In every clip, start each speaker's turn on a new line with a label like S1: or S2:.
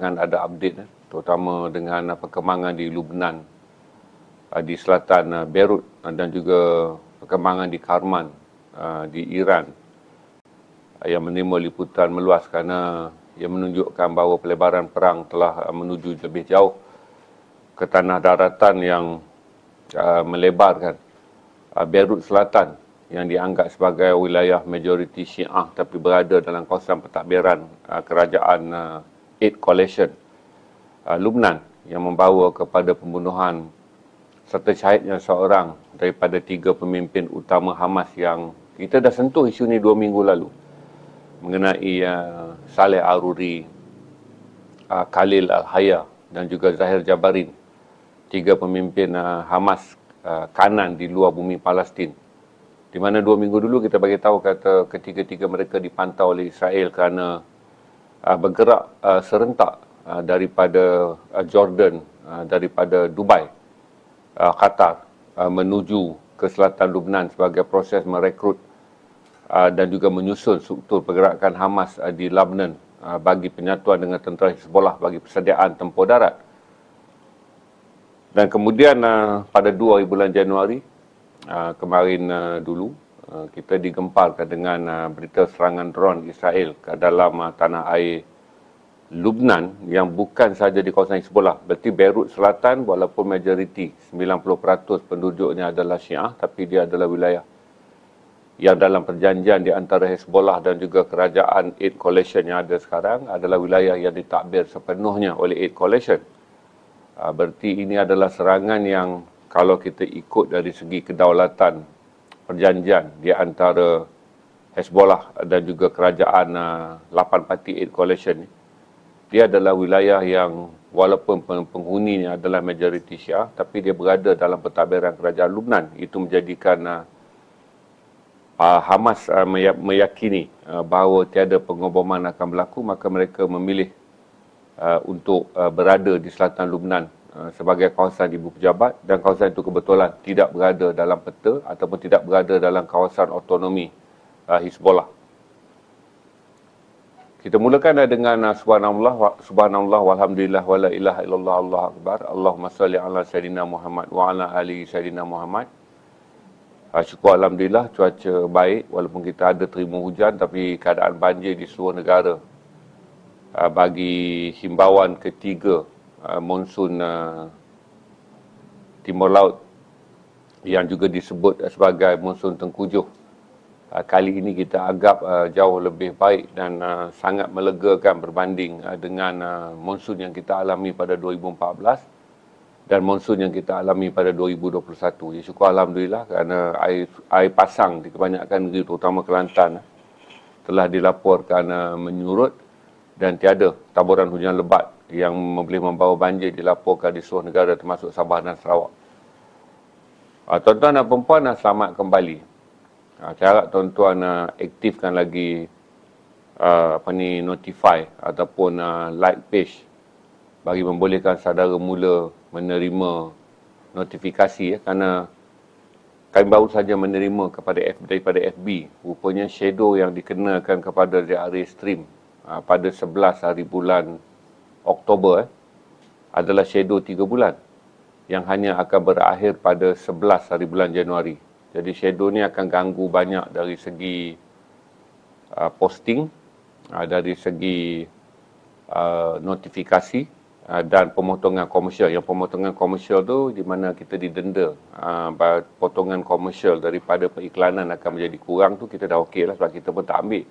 S1: akan ada update eh, terutama dengan eh, perkembangan di Lubnan eh, di selatan Beirut dan juga perkembangan di Karman di Iran yang menerima liputan meluas kerana ia menunjukkan bahawa pelebaran perang telah menuju lebih jauh ke tanah daratan yang melebarkan Beirut Selatan yang dianggap sebagai wilayah majoriti Syiah tapi berada dalam kawasan pentadbiran kerajaan Aid Coalition uh, Lubnan yang membawa kepada pembunuhan serta syahidnya seorang daripada tiga pemimpin utama Hamas yang kita dah sentuh isu ni dua minggu lalu mengenai uh, Saleh Aruri, uh, Khalil Al-Haya dan juga Zahir Jabarin tiga pemimpin uh, Hamas uh, kanan di luar bumi Palestin. Di mana dua minggu dulu kita bagi tahu kata ketiga-tiga mereka dipantau oleh Israel kerana uh, bergerak uh, serentak uh, daripada uh, Jordan, uh, daripada Dubai, uh, Qatar uh, menuju ke selatan Lubnan sebagai proses merekrut uh, dan juga menyusun struktur pergerakan Hamas uh, di Lebanon uh, bagi penyatuan dengan tentera Hezbollah bagi persediaan tempur darat. Dan kemudian uh, pada 2 bulan Januari uh, kemarin uh, dulu Eh, kita digemparkan dengan uh, berita serangan drone Israel ke dalam uh, tanah air Lubnan yang bukan sahaja di kawasan Hezbollah. Berarti Beirut Selatan walaupun majoriti 90% penduduknya adalah Syiah tapi dia adalah wilayah yang dalam perjanjian di antara Hezbollah dan juga kerajaan Aid Coalition yang ada sekarang adalah wilayah yang ditakbir sepenuhnya oleh Aid Coalition. Berarti ini adalah serangan yang kalau kita ikut dari segi kedaulatan perjanjian di antara Hezbollah dan juga kerajaan uh, Lapan uh, Parti Eight Coalition ni. Dia adalah wilayah yang walaupun penghuninya adalah majoriti Syiah tapi dia berada dalam pentadbiran kerajaan Lubnan. Itu menjadikan uh, uh, Hamas uh, meyakini uh, bahawa tiada pengoboman akan berlaku maka mereka memilih uh, untuk uh, berada di selatan Lubnan Eh, sebagai kawasan ibu pejabat dan kawasan itu kebetulan tidak berada dalam peta ataupun tidak berada dalam kawasan otonomi uh, eh, Hezbollah. Kita mulakan eh, dengan subhanallah subhanallah walhamdulillah wala ilaha illallah Allahu akbar Allahumma salli ala sayidina Muhammad wa ala ali sayidina Muhammad. syukur alhamdulillah cuaca baik walaupun kita ada terima hujan tapi keadaan banjir di seluruh negara. bagi himbauan ketiga Uh, monsun uh, timur laut yang juga disebut sebagai monsun tengkujuh. Uh, kali ini kita agak uh, jauh lebih baik dan uh, sangat melegakan berbanding uh, dengan uh, monsun yang kita alami pada 2014 dan monsun yang kita alami pada 2021. Ya syukur Alhamdulillah kerana air, air pasang di kebanyakan negeri terutama Kelantan telah dilaporkan uh, menyurut dan tiada taburan hujan lebat yang boleh membawa banjir dilaporkan di seluruh negara termasuk Sabah dan Sarawak. Ah, tuan-tuan dan perempuan, ah, selamat kembali. Ah, saya harap tuan-tuan aktifkan lagi apa ni, notify ataupun like page bagi membolehkan saudara mula menerima notifikasi ya, kerana kami baru saja menerima kepada F, daripada FB rupanya shadow yang dikenakan kepada The Array Stream Ah, pada 11 hari bulan Oktober eh, adalah shadow 3 bulan yang hanya akan berakhir pada 11 hari bulan Januari. Jadi shadow ni akan ganggu banyak dari segi uh, posting, uh, dari segi uh, notifikasi uh, dan pemotongan komersial. Yang pemotongan komersial tu di mana kita didenda. Uh, potongan komersial daripada periklanan akan menjadi kurang tu kita dah okey lah sebab kita pun tak ambil.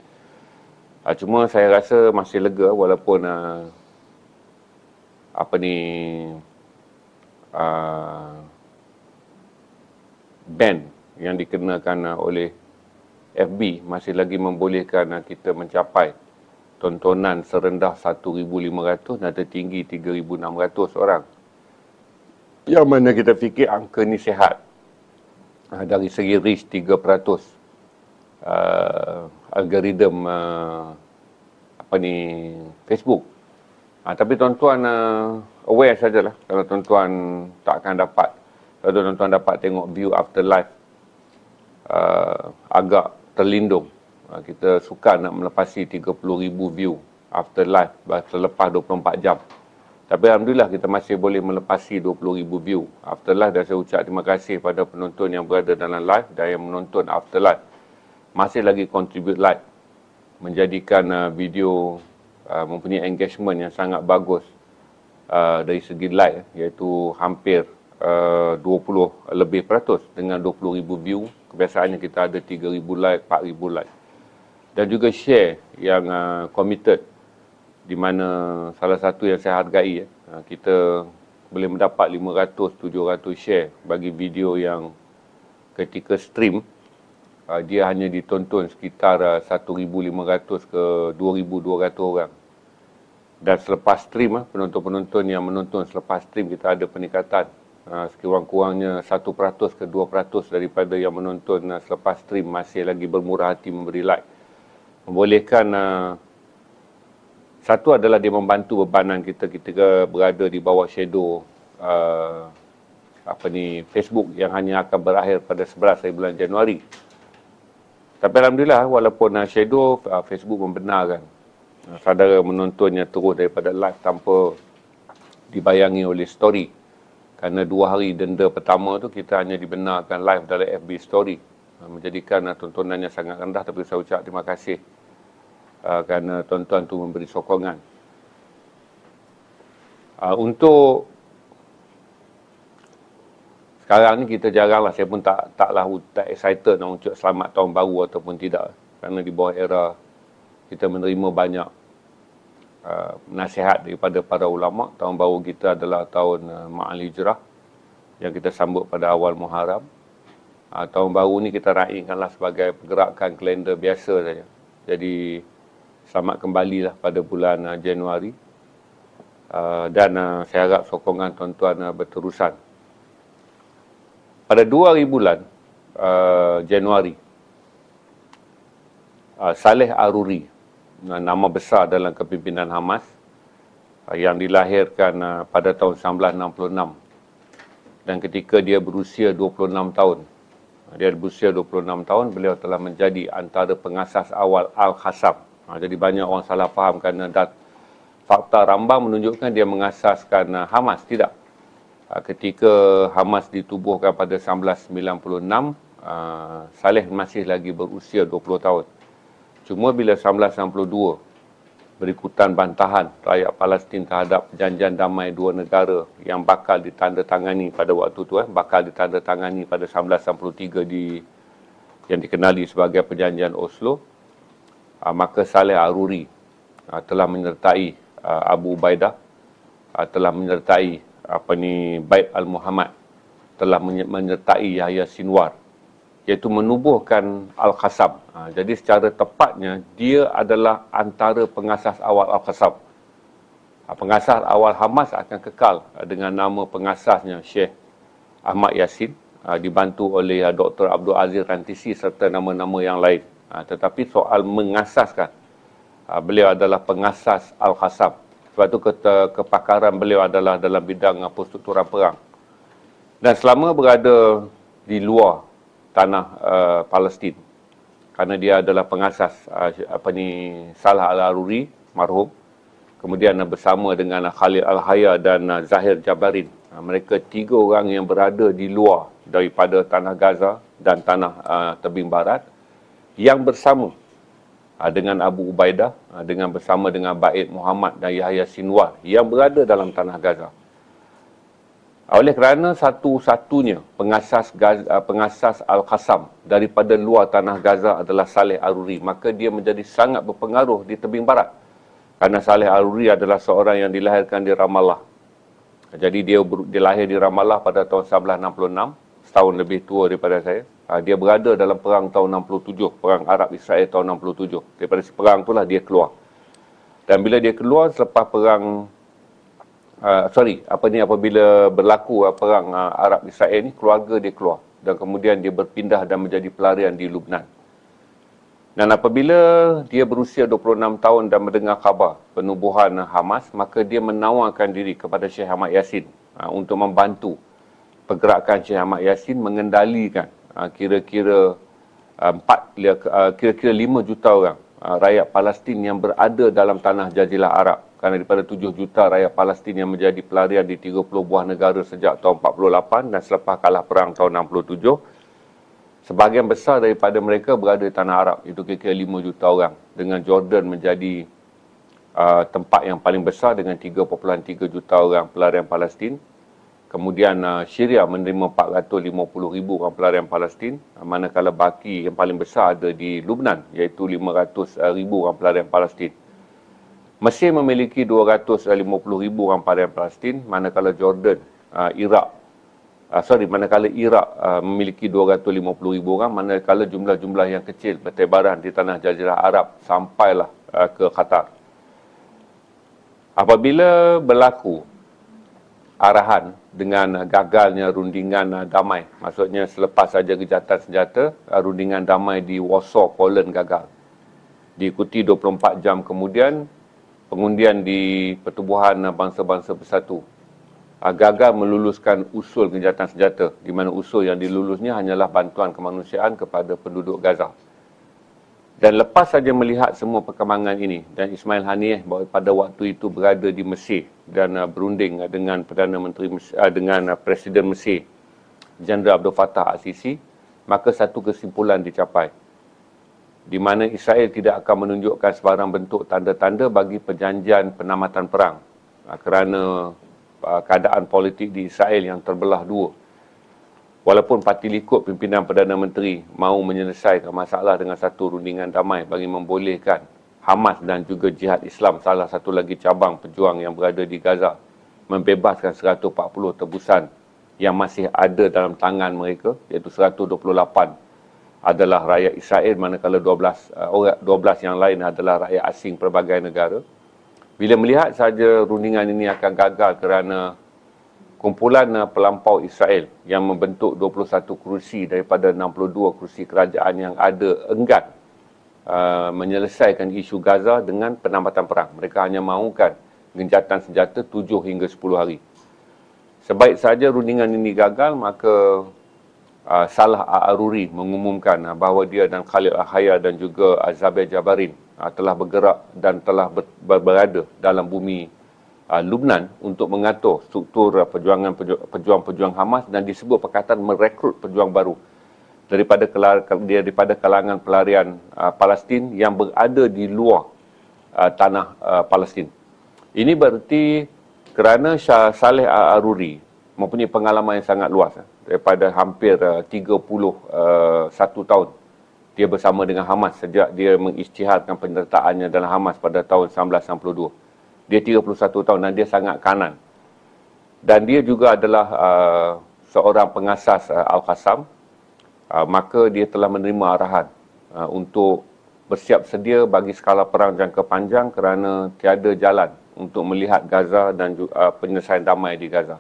S1: Ha, cuma saya rasa masih lega walaupun uh, apa ni uh, ban yang dikenakan uh, oleh FB masih lagi membolehkan uh, kita mencapai tontonan serendah 1,500 dan tertinggi 3,600 orang. Yang mana kita fikir angka ni sehat uh, dari segi reach 3%. Uh, algoritma uh, apa ni Facebook. Ha, tapi tuan-tuan uh, aware sajalah kalau tuan-tuan tak akan dapat kalau tuan-tuan dapat tengok view after life uh, agak terlindung. Uh, kita suka nak melepasi 30,000 view after life selepas 24 jam. Tapi Alhamdulillah kita masih boleh melepasi 20,000 view. After life dan saya ucap terima kasih pada penonton yang berada dalam live dan yang menonton after life masih lagi contribute like menjadikan uh, video uh, mempunyai engagement yang sangat bagus uh, dari segi like iaitu hampir uh, 20 lebih peratus dengan 20,000 view kebiasaannya kita ada 3,000 like, 4,000 like dan juga share yang uh, committed di mana salah satu yang saya hargai ya, uh, kita boleh mendapat 500 700 share bagi video yang ketika stream uh, dia hanya ditonton sekitar uh, ah, 1500 ke 2200 orang dan selepas stream uh, penonton-penonton yang menonton selepas stream kita ada peningkatan Uh, sekurang-kurangnya 1% ke 2% daripada yang menonton uh, selepas stream masih lagi bermurah hati memberi like. Membolehkan uh, satu adalah dia membantu bebanan kita kita berada di bawah shadow uh, apa ni Facebook yang hanya akan berakhir pada 11 hari bulan Januari. Tapi Alhamdulillah walaupun uh, shadow uh, Facebook membenarkan uh, saudara menontonnya terus daripada live tanpa dibayangi oleh story. Kerana dua hari denda pertama tu kita hanya dibenarkan live dalam FB story. Uh, menjadikan uh, tontonannya sangat rendah tapi saya ucap terima kasih uh, kerana tuan-tuan tu memberi sokongan. Uh, untuk sekarang ni kita jarang lah, saya pun tak taklah tak excited nak ucap selamat tahun baru ataupun tidak. Kerana di bawah era kita menerima banyak uh, nasihat daripada para ulama. Tahun baru kita adalah tahun uh, Ma'al Hijrah yang kita sambut pada awal Muharram. Uh, tahun baru ni kita raihkanlah sebagai pergerakan kalender biasa saja. Jadi selamat lah pada bulan uh, Januari. Uh, dan uh, saya harap sokongan tuan-tuan uh, berterusan pada 2000 bulan uh, Januari uh, Saleh Aruri nama besar dalam kepimpinan Hamas uh, yang dilahirkan uh, pada tahun 1966 dan ketika dia berusia 26 tahun uh, dia berusia 26 tahun beliau telah menjadi antara pengasas awal Al-Hasam jadi banyak orang salah faham kerana dat fakta rambang menunjukkan dia mengasaskan Hamas tidak Ah, ketika Hamas ditubuhkan pada 1996, ah, Saleh masih lagi berusia 20 tahun. Cuma bila 1962, berikutan bantahan rakyat Palestin terhadap perjanjian damai dua negara yang bakal ditandatangani pada waktu itu, eh, bakal ditandatangani pada 1963 di yang dikenali sebagai perjanjian Oslo, ah, maka Saleh Aruri telah menyertai Abu Ubaidah, telah menyertai apa ni Bait Al-Muhammad telah menyertai Yahya Sinwar iaitu menubuhkan Al-Qasab. Ha, jadi secara tepatnya dia adalah antara pengasas awal Al-Qasab. Ha, pengasas awal Hamas akan kekal ha, dengan nama pengasasnya Syekh Ahmad Yasin ha, dibantu oleh ha, Dr. Abdul Aziz Rantisi serta nama-nama yang lain. Ha, tetapi soal mengasaskan ha, beliau adalah pengasas Al-Qasab. Sebab itu kata, kepakaran beliau adalah dalam bidang perstrukturan perang. Dan selama berada di luar tanah uh, Palestin, kerana dia adalah pengasas uh, apa ni Salah Al-Aruri, marhum, kemudian uh, bersama dengan uh, Khalil Al-Haya dan uh, Zahir Jabarin. Uh, mereka tiga orang yang berada di luar daripada tanah Gaza dan tanah uh, tebing barat yang bersama Ah, dengan Abu Ubaidah ah, dengan bersama dengan Baid Muhammad dan Yahya Sinwar yang berada dalam tanah Gaza. Ah, oleh kerana satu-satunya pengasas Gaza, pengasas Al-Qassam daripada luar tanah Gaza adalah Saleh Aruri, maka dia menjadi sangat berpengaruh di tebing barat. Karena Saleh Aruri adalah seorang yang dilahirkan di Ramallah. Jadi dia dilahir di Ramallah pada tahun 1966, setahun lebih tua daripada saya. Ah, dia berada dalam perang tahun 67, perang Arab Israel tahun 67. Daripada perang itulah dia keluar. Dan bila dia keluar selepas perang uh, sorry, apa ni apabila berlaku uh, perang uh, Arab Israel ni keluarga dia keluar dan kemudian dia berpindah dan menjadi pelarian di Lubnan. Dan apabila dia berusia 26 tahun dan mendengar khabar penubuhan Hamas, maka dia menawarkan diri kepada Syekh Ahmad Yasin uh, untuk membantu pergerakan Syekh Ahmad Yasin mengendalikan Ah, kira-kira ah, empat, ah, kira-kira lima juta orang rakyat Palestin yang berada dalam tanah jazirah Arab kerana daripada 7 juta rakyat Palestin yang menjadi pelarian di 30 buah negara sejak tahun 48 dan selepas kalah perang tahun 67 sebahagian besar daripada mereka berada di tanah Arab itu kira-kira 5 juta orang dengan Jordan menjadi uh, tempat yang paling besar dengan 3.3 juta orang pelarian Palestin Kemudian uh, Syria menerima 450,000 ribu orang pelarian Palestin, uh, manakala baki yang paling besar ada di Lubnan iaitu 500,000 ribu orang pelarian Palestin. Mesir memiliki 250,000 ribu orang pelarian Palestin, manakala Jordan, uh, Iraq, uh, sorry, manakala Iraq uh, memiliki 250 ribu orang, manakala jumlah-jumlah yang kecil bertebaran di tanah jazirah Arab sampailah uh, ke Qatar. Apabila berlaku arahan dengan gagalnya rundingan ah, damai. Maksudnya selepas saja gejatan senjata, ah, rundingan damai di Warsaw, Poland gagal. Diikuti 24 jam kemudian, pengundian di Pertubuhan ah, Bangsa-Bangsa Bersatu gagal meluluskan usul gencatan senjata di mana usul yang dilulusnya hanyalah bantuan kemanusiaan kepada penduduk Gaza. Dan lepas saja melihat semua perkembangan ini dan Ismail Haniyeh pada waktu itu berada di Mesir dan uh, berunding dengan Perdana Menteri Mesir, uh, dengan uh, Presiden Mesir Jenderal Abdul Fattah Al-Sisi, maka satu kesimpulan dicapai di mana Israel tidak akan menunjukkan sebarang bentuk tanda-tanda bagi perjanjian penamatan perang kerana keadaan politik di Israel yang terbelah dua Walaupun parti likut pimpinan Perdana Menteri mahu menyelesaikan masalah dengan satu rundingan damai bagi membolehkan Hamas dan juga Jihad Islam salah satu lagi cabang pejuang yang berada di Gaza membebaskan 140 tebusan yang masih ada dalam tangan mereka iaitu 128 adalah rakyat Israel manakala 12 eh, orang 12 yang lain adalah rakyat asing pelbagai negara bila melihat saja rundingan ini akan gagal kerana kumpulan eh, pelampau Israel yang membentuk 21 kerusi daripada 62 kerusi kerajaan yang ada enggan uh, menyelesaikan isu Gaza dengan penambatan perang. Mereka hanya mahukan genjatan senjata 7 hingga 10 hari. Sebaik saja rundingan ini gagal, maka uh, Salah Aruri mengumumkan uh, bahawa dia dan Khalil Ahaya dan juga Azabir Jabarin uh, telah bergerak dan telah ber- berada dalam bumi uh, Lubnan untuk mengatur struktur uh, perjuangan pejuang-pejuang Hamas dan disebut perkataan merekrut pejuang baru daripada daripada kalangan pelarian uh, Palestin yang berada di luar uh, tanah uh, Palestin. Ini berarti kerana Shah Saleh Aruri mempunyai pengalaman yang sangat luas daripada hampir uh, 31 uh, tahun dia bersama dengan Hamas sejak dia mengisytiharkan penyertaannya dalam Hamas pada tahun 1992. Dia 31 tahun dan dia sangat kanan. Dan dia juga adalah uh, seorang pengasas uh, al qasam Uh, maka dia telah menerima arahan uh, untuk bersiap sedia bagi skala perang jangka panjang kerana tiada jalan untuk melihat Gaza dan juga, uh, penyelesaian damai di Gaza.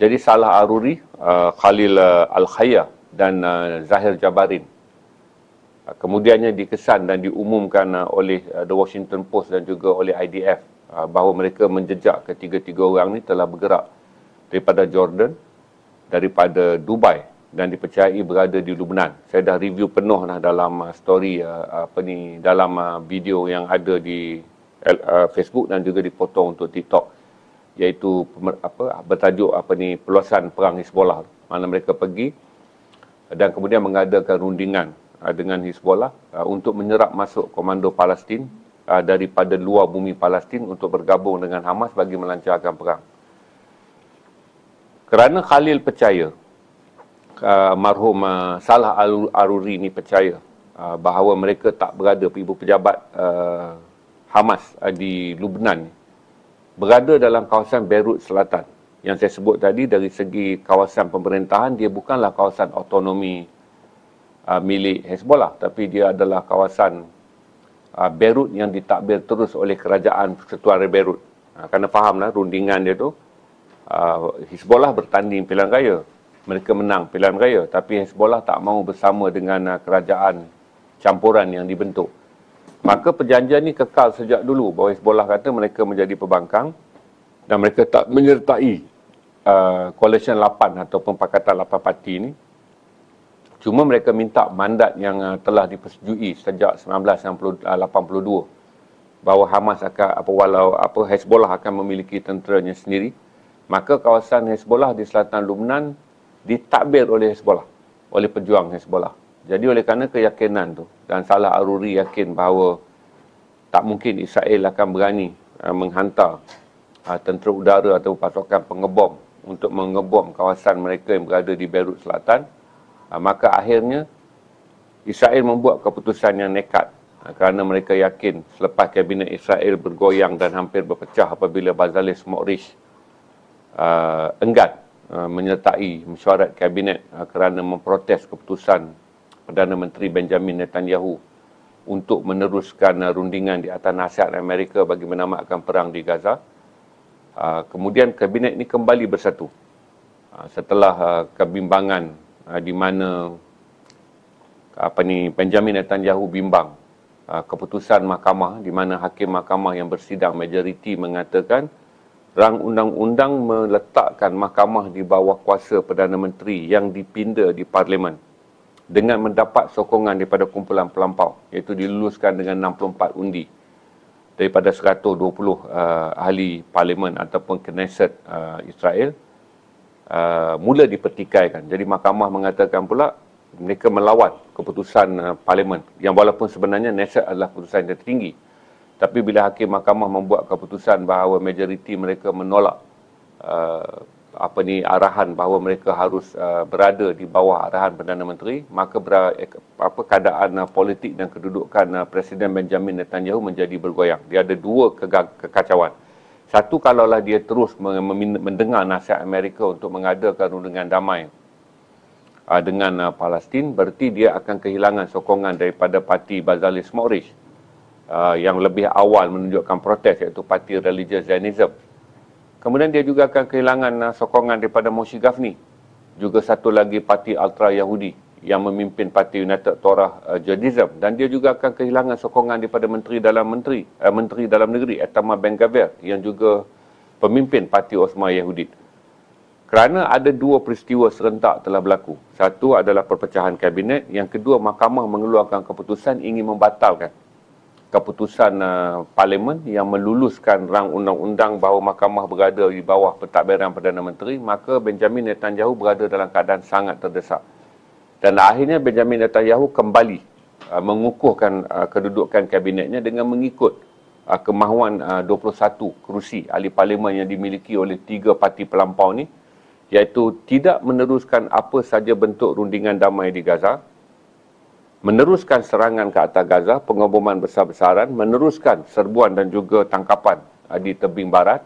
S1: Jadi Salah Aruri, uh, Khalil uh, Al-Khaya dan uh, Zahir Jabarin uh, kemudiannya dikesan dan diumumkan uh, oleh uh, The Washington Post dan juga oleh IDF Ah, bahawa mereka menjejak ketiga-tiga orang ni telah bergerak daripada Jordan, daripada Dubai dan dipercayai berada di Lubnan. Saya dah review penuh lah dalam ah, story ah, apa ni dalam video yang ada di eh, Facebook dan juga dipotong untuk TikTok iaitu apa bertajuk apa ni peluasan perang Hezbollah mana mereka pergi dan kemudian mengadakan rundingan dengan Hezbollah untuk menyerap masuk komando Palestin uh, daripada luar bumi Palestin untuk bergabung dengan Hamas bagi melancarkan perang. Kerana Khalil percaya uh, marhum uh, Salah Al-Aruri ini percaya uh, bahawa mereka tak berada ibu pejabat uh, Hamas uh, di Lubnan berada dalam kawasan Beirut Selatan yang saya sebut tadi dari segi kawasan pemerintahan dia bukanlah kawasan otonomi uh, milik Hezbollah tapi dia adalah kawasan Ah, Beirut yang ditakbir terus oleh kerajaan Persekutuan Beirut. Ha, kerana fahamlah rundingan dia tu uh, ah, Hezbollah bertanding pilihan raya. Mereka menang pilihan raya tapi Hezbollah tak mau bersama dengan uh, kerajaan campuran yang dibentuk. Maka perjanjian ni kekal sejak dulu bahawa Hezbollah kata mereka menjadi pembangkang dan mereka tak menyertai uh, Coalition 8 ataupun Pakatan 8 Parti ni Cuma mereka minta mandat yang uh, telah dipersetujui sejak 1982 uh, bahawa Hamas akan apa walau apa Hezbollah akan memiliki tenteranya sendiri, maka kawasan Hezbollah di selatan Lebanon ditakbir oleh Hezbollah, oleh pejuang Hezbollah. Jadi oleh kerana keyakinan tu dan Salah Aruri yakin bahawa tak mungkin Israel akan berani uh, menghantar uh, tentera udara atau pasukan pengebom untuk mengebom kawasan mereka yang berada di Beirut Selatan, Ah, maka akhirnya Israel membuat keputusan yang nekat ah, kerana mereka yakin selepas kabinet Israel bergoyang dan hampir berpecah apabila Bazalis Mokrish ah, uh, enggan uh, menyertai mesyuarat kabinet uh, kerana memprotes keputusan Perdana Menteri Benjamin Netanyahu untuk meneruskan uh, rundingan di atas nasihat Amerika bagi menamatkan perang di Gaza. Uh, kemudian kabinet ini kembali bersatu uh, setelah uh, kebimbangan Ah, di mana apa ni Benjamin Netanyahu bimbang ah, keputusan mahkamah di mana hakim mahkamah yang bersidang majoriti mengatakan rang undang-undang meletakkan mahkamah di bawah kuasa Perdana Menteri yang dipinda di parlimen dengan mendapat sokongan daripada kumpulan pelampau iaitu diluluskan dengan 64 undi daripada 120 uh, ah, ahli parlimen ataupun Knesset uh, Israel uh, mula dipertikaikan. Jadi mahkamah mengatakan pula mereka melawan keputusan uh, parlimen yang walaupun sebenarnya nasihat adalah keputusan yang tertinggi. Tapi bila hakim mahkamah membuat keputusan bahawa majoriti mereka menolak uh, apa ni arahan bahawa mereka harus uh, berada di bawah arahan Perdana Menteri, maka ber, apa keadaan uh, politik dan kedudukan uh, Presiden Benjamin Netanyahu menjadi bergoyang. Dia ada dua kegag- kekacauan. Satu kalaulah dia terus mendengar nasihat Amerika untuk mengadakan undangan damai ah, dengan ah, Palestin, berarti dia akan kehilangan sokongan daripada parti Bazalis Morish ah, yang lebih awal menunjukkan protes iaitu parti Religious Zionism. Kemudian dia juga akan kehilangan sokongan daripada Moshe Gafni, juga satu lagi parti Ultra Yahudi yang memimpin parti United Torah uh, eh, Jadizam dan dia juga akan kehilangan sokongan daripada Menteri Dalam Menteri uh, Menteri Dalam Negeri Etama Ben Gavir yang juga pemimpin parti Osman Yahudit kerana ada dua peristiwa serentak telah berlaku. Satu adalah perpecahan kabinet, yang kedua mahkamah mengeluarkan keputusan ingin membatalkan keputusan uh, parlimen yang meluluskan rang undang-undang bahawa mahkamah berada di bawah pentadbiran Perdana Menteri, maka Benjamin Netanyahu berada dalam keadaan sangat terdesak dan akhirnya Benjamin Netanyahu kembali uh, mengukuhkan uh, kedudukan kabinetnya dengan mengikut uh, kemahuan uh, 21 kerusi ahli parlimen yang dimiliki oleh tiga parti pelampau ini, iaitu tidak meneruskan apa saja bentuk rundingan damai di Gaza meneruskan serangan ke atas Gaza pengeboman besar-besaran meneruskan serbuan dan juga tangkapan uh, di tebing barat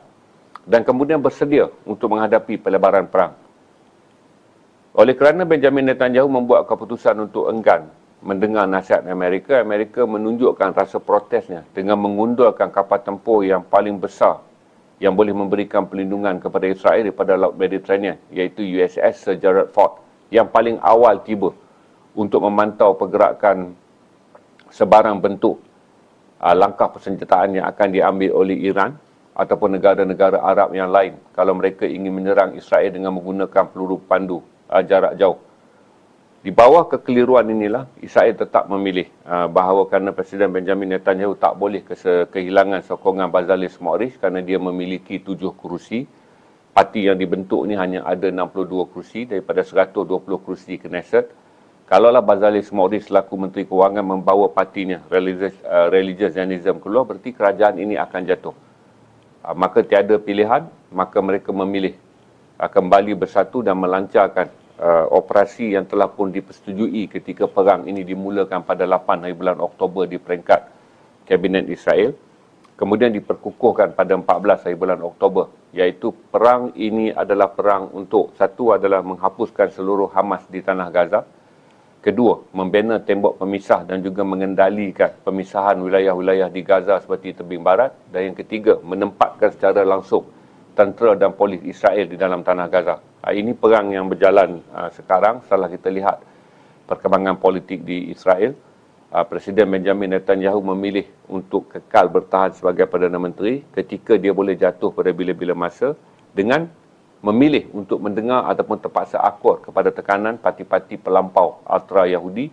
S1: dan kemudian bersedia untuk menghadapi pelebaran perang oleh kerana Benjamin Netanyahu membuat keputusan untuk enggan mendengar nasihat Amerika, Amerika menunjukkan rasa protesnya dengan mengundurkan kapal tempur yang paling besar yang boleh memberikan perlindungan kepada Israel daripada Laut Mediterranean iaitu USS Sir Gerald Ford yang paling awal tiba untuk memantau pergerakan sebarang bentuk ah, langkah persenjataan yang akan diambil oleh Iran ataupun negara-negara Arab yang lain kalau mereka ingin menyerang Israel dengan menggunakan peluru pandu uh, jarak jauh. Di bawah kekeliruan inilah Israel tetap memilih uh, bahawa kerana Presiden Benjamin Netanyahu tak boleh kehilangan sokongan Bazalis Smoris kerana dia memiliki tujuh kerusi. Parti yang dibentuk ni hanya ada 62 kerusi daripada 120 kerusi Knesset. Kalaulah Bazalis Smoris laku Menteri Kewangan membawa partinya religious, uh, ah, religious Zionism keluar berarti kerajaan ini akan jatuh. Uh, maka tiada pilihan, maka mereka memilih uh, kembali bersatu dan melancarkan uh, operasi yang telah pun dipersetujui ketika perang ini dimulakan pada 8 hari bulan Oktober di peringkat Kabinet Israel kemudian diperkukuhkan pada 14 hari bulan Oktober iaitu perang ini adalah perang untuk satu adalah menghapuskan seluruh Hamas di tanah Gaza kedua membina tembok pemisah dan juga mengendalikan pemisahan wilayah-wilayah di Gaza seperti tebing barat dan yang ketiga menempatkan secara langsung tentera dan polis Israel di dalam tanah Gaza. Ah, ini perang yang berjalan ah, sekarang setelah kita lihat perkembangan politik di Israel. Ah, Presiden Benjamin Netanyahu memilih untuk kekal bertahan sebagai Perdana Menteri ketika dia boleh jatuh pada bila-bila masa dengan memilih untuk mendengar ataupun terpaksa akur kepada tekanan parti-parti pelampau ultra Yahudi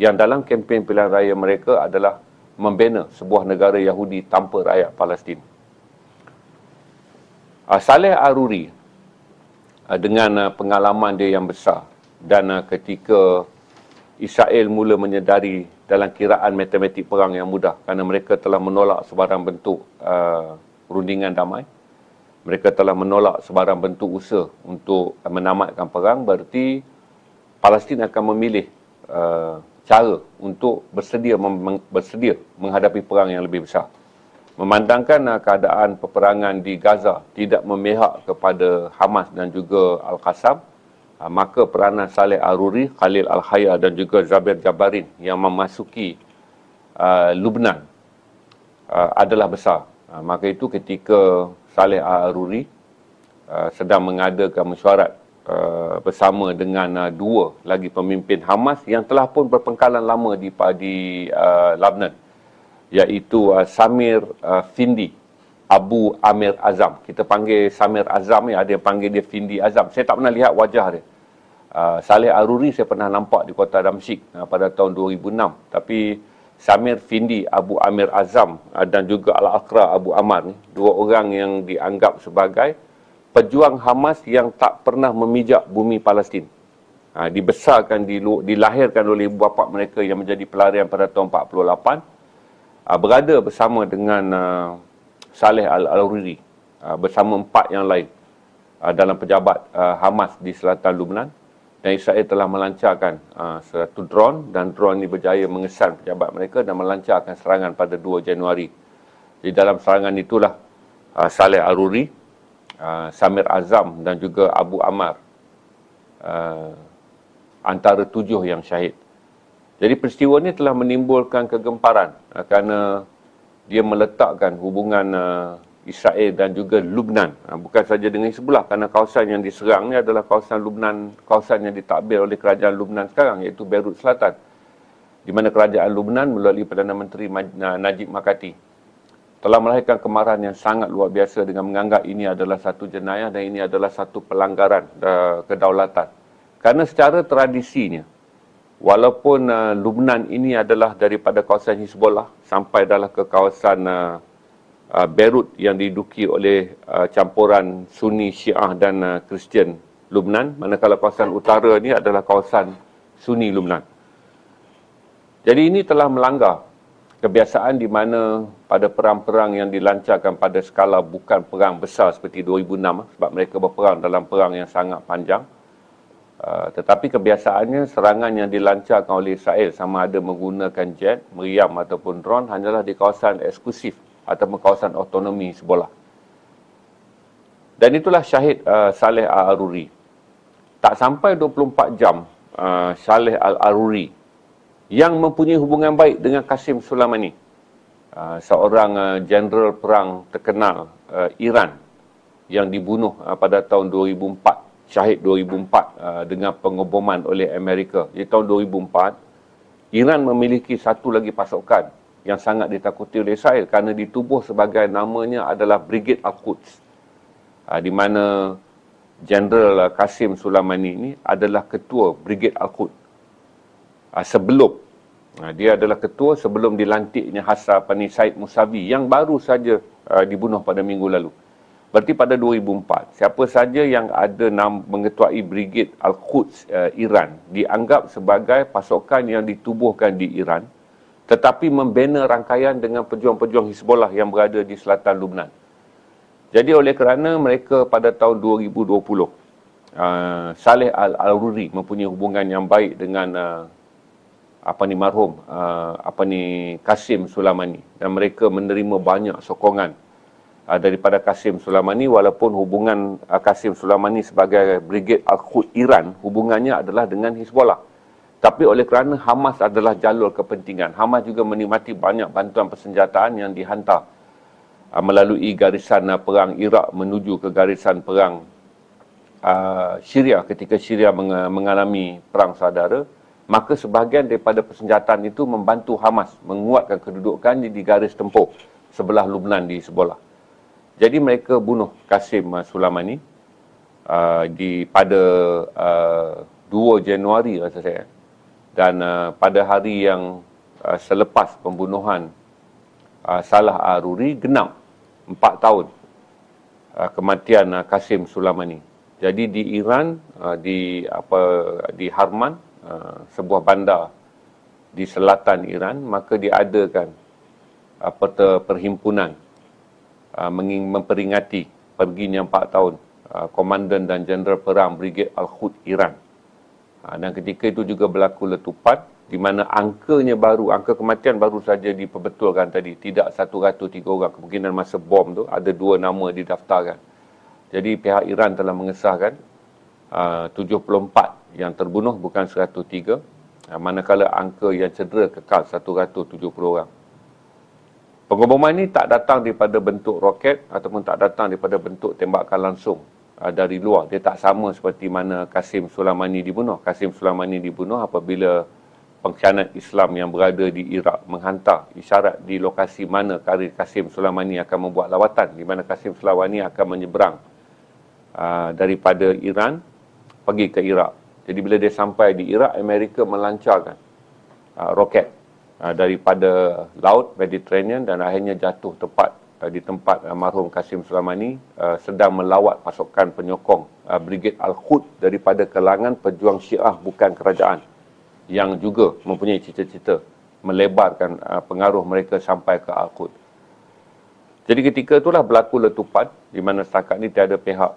S1: yang dalam kempen pilihan raya mereka adalah membina sebuah negara Yahudi tanpa rakyat Palestin. Uh, Saleh Aruri uh, dengan uh, pengalaman dia yang besar dan uh, ketika Israel mula menyedari dalam kiraan matematik perang yang mudah kerana mereka telah menolak sebarang bentuk uh, rundingan damai. Mereka telah menolak sebarang bentuk usaha untuk uh, menamatkan perang berarti Palestin akan memilih uh, cara untuk bersedia bersedia menghadapi perang yang lebih besar memandangkan uh, keadaan peperangan di Gaza tidak memihak kepada Hamas dan juga Al-Qassam uh, maka peranan Saleh Aruri, Khalil Al-Haya dan juga Zabir Jabarin yang memasuki uh, Lubnan uh, adalah besar. Uh, maka itu ketika Saleh Aruri uh, sedang mengadakan mesyuarat Uh, bersama dengan uh, dua lagi pemimpin Hamas yang telah pun berpengkalan lama di di uh, Lebanon iaitu uh, Samir uh, Findi Abu Amir Azam. Kita panggil Samir Azam ni, ada yang panggil dia Findi Azam. Saya tak pernah lihat wajah dia. Uh, Saleh Aruri saya pernah nampak di kota Damsik uh, pada tahun 2006. Tapi Samir Findi Abu Amir Azam uh, dan juga Al-Aqra Abu Amar ni, dua orang yang dianggap sebagai pejuang Hamas yang tak pernah memijak bumi Palestin. Ha, dibesarkan, dilahirkan oleh ibu bapa mereka yang menjadi pelarian pada tahun 48 uh, berada bersama dengan uh, Saleh Al-Auriri uh, bersama empat yang lain uh, dalam pejabat uh, Hamas di selatan Lubnan dan Israel telah melancarkan uh, satu drone dan drone ini berjaya mengesan pejabat mereka dan melancarkan serangan pada 2 Januari. Di dalam serangan itulah uh, Saleh Aruri, uh, Samir Azam dan juga Abu Amar uh, antara tujuh yang syahid. Jadi peristiwa ini telah menimbulkan kegemparan uh, kerana dia meletakkan hubungan uh, Israel dan juga Lubnan. Uh, bukan saja dengan sebelah kerana kawasan yang diserang ini adalah kawasan Lubnan, kawasan yang ditakbir oleh kerajaan Lubnan sekarang iaitu Beirut Selatan. Di mana kerajaan Lubnan melalui Perdana Menteri Najib Makati telah melahirkan kemarahan yang sangat luar biasa dengan menganggap ini adalah satu jenayah dan ini adalah satu pelanggaran uh, kedaulatan. karena secara tradisinya, walaupun uh, Lubnan ini adalah daripada kawasan Hezbollah sampai dalam ke kawasan uh, uh, Beirut yang diduki oleh uh, campuran Sunni, Syiah dan uh, Kristian uh, Lubnan manakala kawasan utara ini adalah kawasan Sunni Lubnan. Jadi ini telah melanggar kebiasaan di mana pada perang-perang yang dilancarkan pada skala bukan perang besar seperti 2006 sebab mereka berperang dalam perang yang sangat panjang Ah, tetapi kebiasaannya serangan yang dilancarkan oleh Israel sama ada menggunakan jet, meriam ataupun drone hanyalah di kawasan eksklusif atau kawasan autonomi sebolah. Dan itulah syahid uh, Saleh Al-Aruri. Tak sampai 24 jam uh, Saleh Al-Aruri yang mempunyai hubungan baik dengan Qasim Sulaimani. Uh, seorang uh, jeneral perang terkenal uh, Iran yang dibunuh uh, pada tahun Syahid 2004 uh, dengan pengoboman oleh Amerika. Jadi tahun 2004, Iran memiliki satu lagi pasukan yang sangat ditakuti oleh Israel kerana ditubuh sebagai namanya adalah Brigade Al-Quds. Uh, di mana Jeneral Qasim Sulaimani ini adalah ketua Brigade Al-Quds. Uh, sebelum uh, dia adalah ketua sebelum dilantiknya Hassan Panisaid Musabi yang baru saja uh, dibunuh pada minggu lalu. Berarti pada 2004, siapa saja yang ada nam, mengetuai Brigid Al-Quds uh, Iran dianggap sebagai pasukan yang ditubuhkan di Iran tetapi membina rangkaian dengan pejuang-pejuang Hezbollah yang berada di selatan Lubnan. Jadi oleh kerana mereka pada tahun 2020, uh, eh, Saleh Al-Aruri mempunyai hubungan yang baik dengan uh, apa ni marhum uh, apa ni Kasim Sulamani, dan mereka menerima banyak sokongan Ah, daripada Kasim Sulaimani walaupun hubungan uh, ah, Kasim Sulaimani sebagai Brigade Al-Qud Iran hubungannya adalah dengan Hezbollah. Tapi oleh kerana Hamas adalah jalur kepentingan, Hamas juga menikmati banyak bantuan persenjataan yang dihantar ah, melalui garisan uh, perang Iraq menuju ke garisan perang Syria ketika Syria mengalami perang saudara maka sebahagian daripada persenjataan itu membantu Hamas menguatkan kedudukan di garis tempur sebelah Lubnan di sebelah. Jadi mereka bunuh Kasim Sulaimani uh, di pada uh, 2 Januari rasa saya. Dan uh, pada hari yang uh, selepas pembunuhan uh, Salah Aruri genap 4 tahun uh, kematian uh, Kasim Sulaimani. Jadi di Iran uh, di apa di Harman uh, sebuah bandar di selatan Iran maka diadakan uh, perhimpunan uh, memperingati perginya 4 tahun uh, Komandan dan Jeneral Perang Brigade Al-Khud Iran. Uh, dan ketika itu juga berlaku letupan di mana angkanya baru, angka kematian baru saja diperbetulkan tadi. Tidak 103 orang. Kemungkinan masa bom tu ada dua nama didaftarkan. Jadi pihak Iran telah mengesahkan uh, 74 yang terbunuh bukan 103. Uh, manakala angka yang cedera kekal 170 orang. Pengeboman ini tak datang daripada bentuk roket ataupun tak datang daripada bentuk tembakan langsung uh, dari luar. Dia tak sama seperti mana Kasim Sulaimani dibunuh. Kasim Sulaimani dibunuh apabila pengkhianat Islam yang berada di Iraq menghantar isyarat di lokasi mana karir Kasim Sulaimani akan membuat lawatan di mana Kasim Sulaimani akan menyeberang uh, daripada Iran pergi ke Iraq. Jadi bila dia sampai di Iraq, Amerika melancarkan uh, roket Uh, daripada laut Mediterranean dan akhirnya jatuh tepat uh, di tempat Marhum Kasim Sulaimani uh, sedang melawat pasukan penyokong Brigade Al-Khud daripada kelangan pejuang Syiah bukan kerajaan yang juga mempunyai cita-cita melebarkan pengaruh mereka sampai ke Al-Khud. Jadi ketika itulah berlaku letupan di mana setakat ini tiada pihak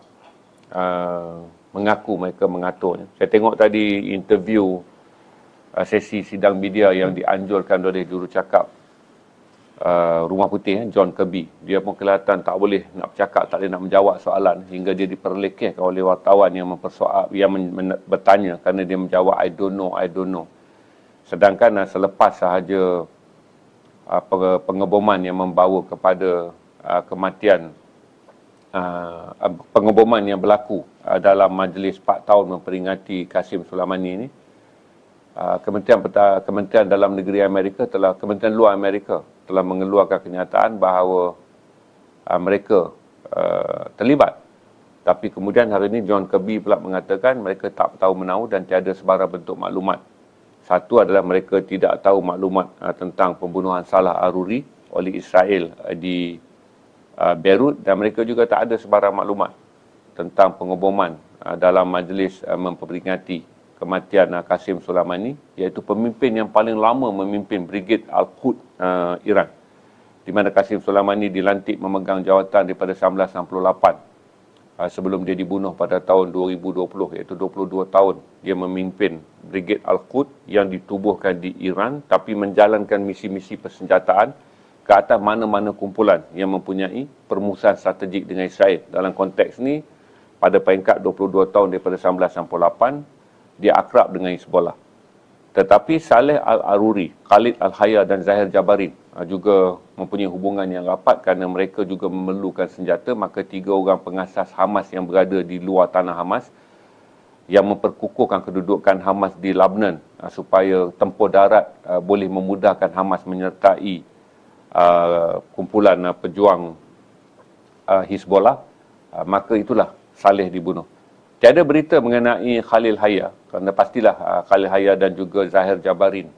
S1: uh, mengaku mereka mengaturnya. Saya tengok tadi interview uh, sesi sidang media yang dianjurkan oleh jurucakap uh, Rumah Putih eh, John Kirby. Dia pun kelihatan tak boleh nak bercakap, tak boleh nak menjawab soalan hingga dia diperlekehkan oleh wartawan yang mempersoal yang men- men- bertanya kerana dia menjawab I don't know, I don't know. Sedangkan uh, selepas sahaja uh, pengeboman yang membawa kepada uh, kematian Uh, pengeboman yang berlaku uh, dalam majlis 4 tahun memperingati Kasim Sulaimani ini, Ah, Kementerian Kementerian Dalam Negeri Amerika telah Kementerian Luar Amerika telah mengeluarkan kenyataan bahawa ah, mereka ah, terlibat. Tapi kemudian hari ini John Kirby pula mengatakan mereka tak tahu menahu dan tiada sebarang bentuk maklumat. Satu adalah mereka tidak tahu maklumat tentang pembunuhan Salah Aruri oleh Israel di Beirut dan mereka juga tak ada sebarang maklumat tentang pengoboman dalam majlis memperingati kematian uh, Qasim Soleimani iaitu pemimpin yang paling lama memimpin Brigid Al-Qud uh, ah, Iran di mana Qasim Sulaimani dilantik memegang jawatan daripada 1998 uh, ah, sebelum dia dibunuh pada tahun 2020 iaitu 22 tahun dia memimpin Brigid Al-Qud yang ditubuhkan di Iran tapi menjalankan misi-misi persenjataan ke atas mana-mana kumpulan yang mempunyai permusuhan strategik dengan Israel dalam konteks ni, pada peringkat 22 tahun daripada 1998 dia akrab dengan Hezbollah. Tetapi Saleh Al-Aruri, Khalid Al-Haya dan Zahir Jabarin ha, juga mempunyai hubungan yang rapat kerana mereka juga memerlukan senjata maka tiga orang pengasas Hamas yang berada di luar tanah Hamas yang memperkukuhkan kedudukan Hamas di Lebanon ha, supaya tempoh darat ha, boleh memudahkan Hamas menyertai kumpulan pejuang Hezbollah maka itulah Saleh dibunuh Tiada berita mengenai Khalil Haya kerana pastilah uh, Khalil Haya dan juga Zahir Jabarin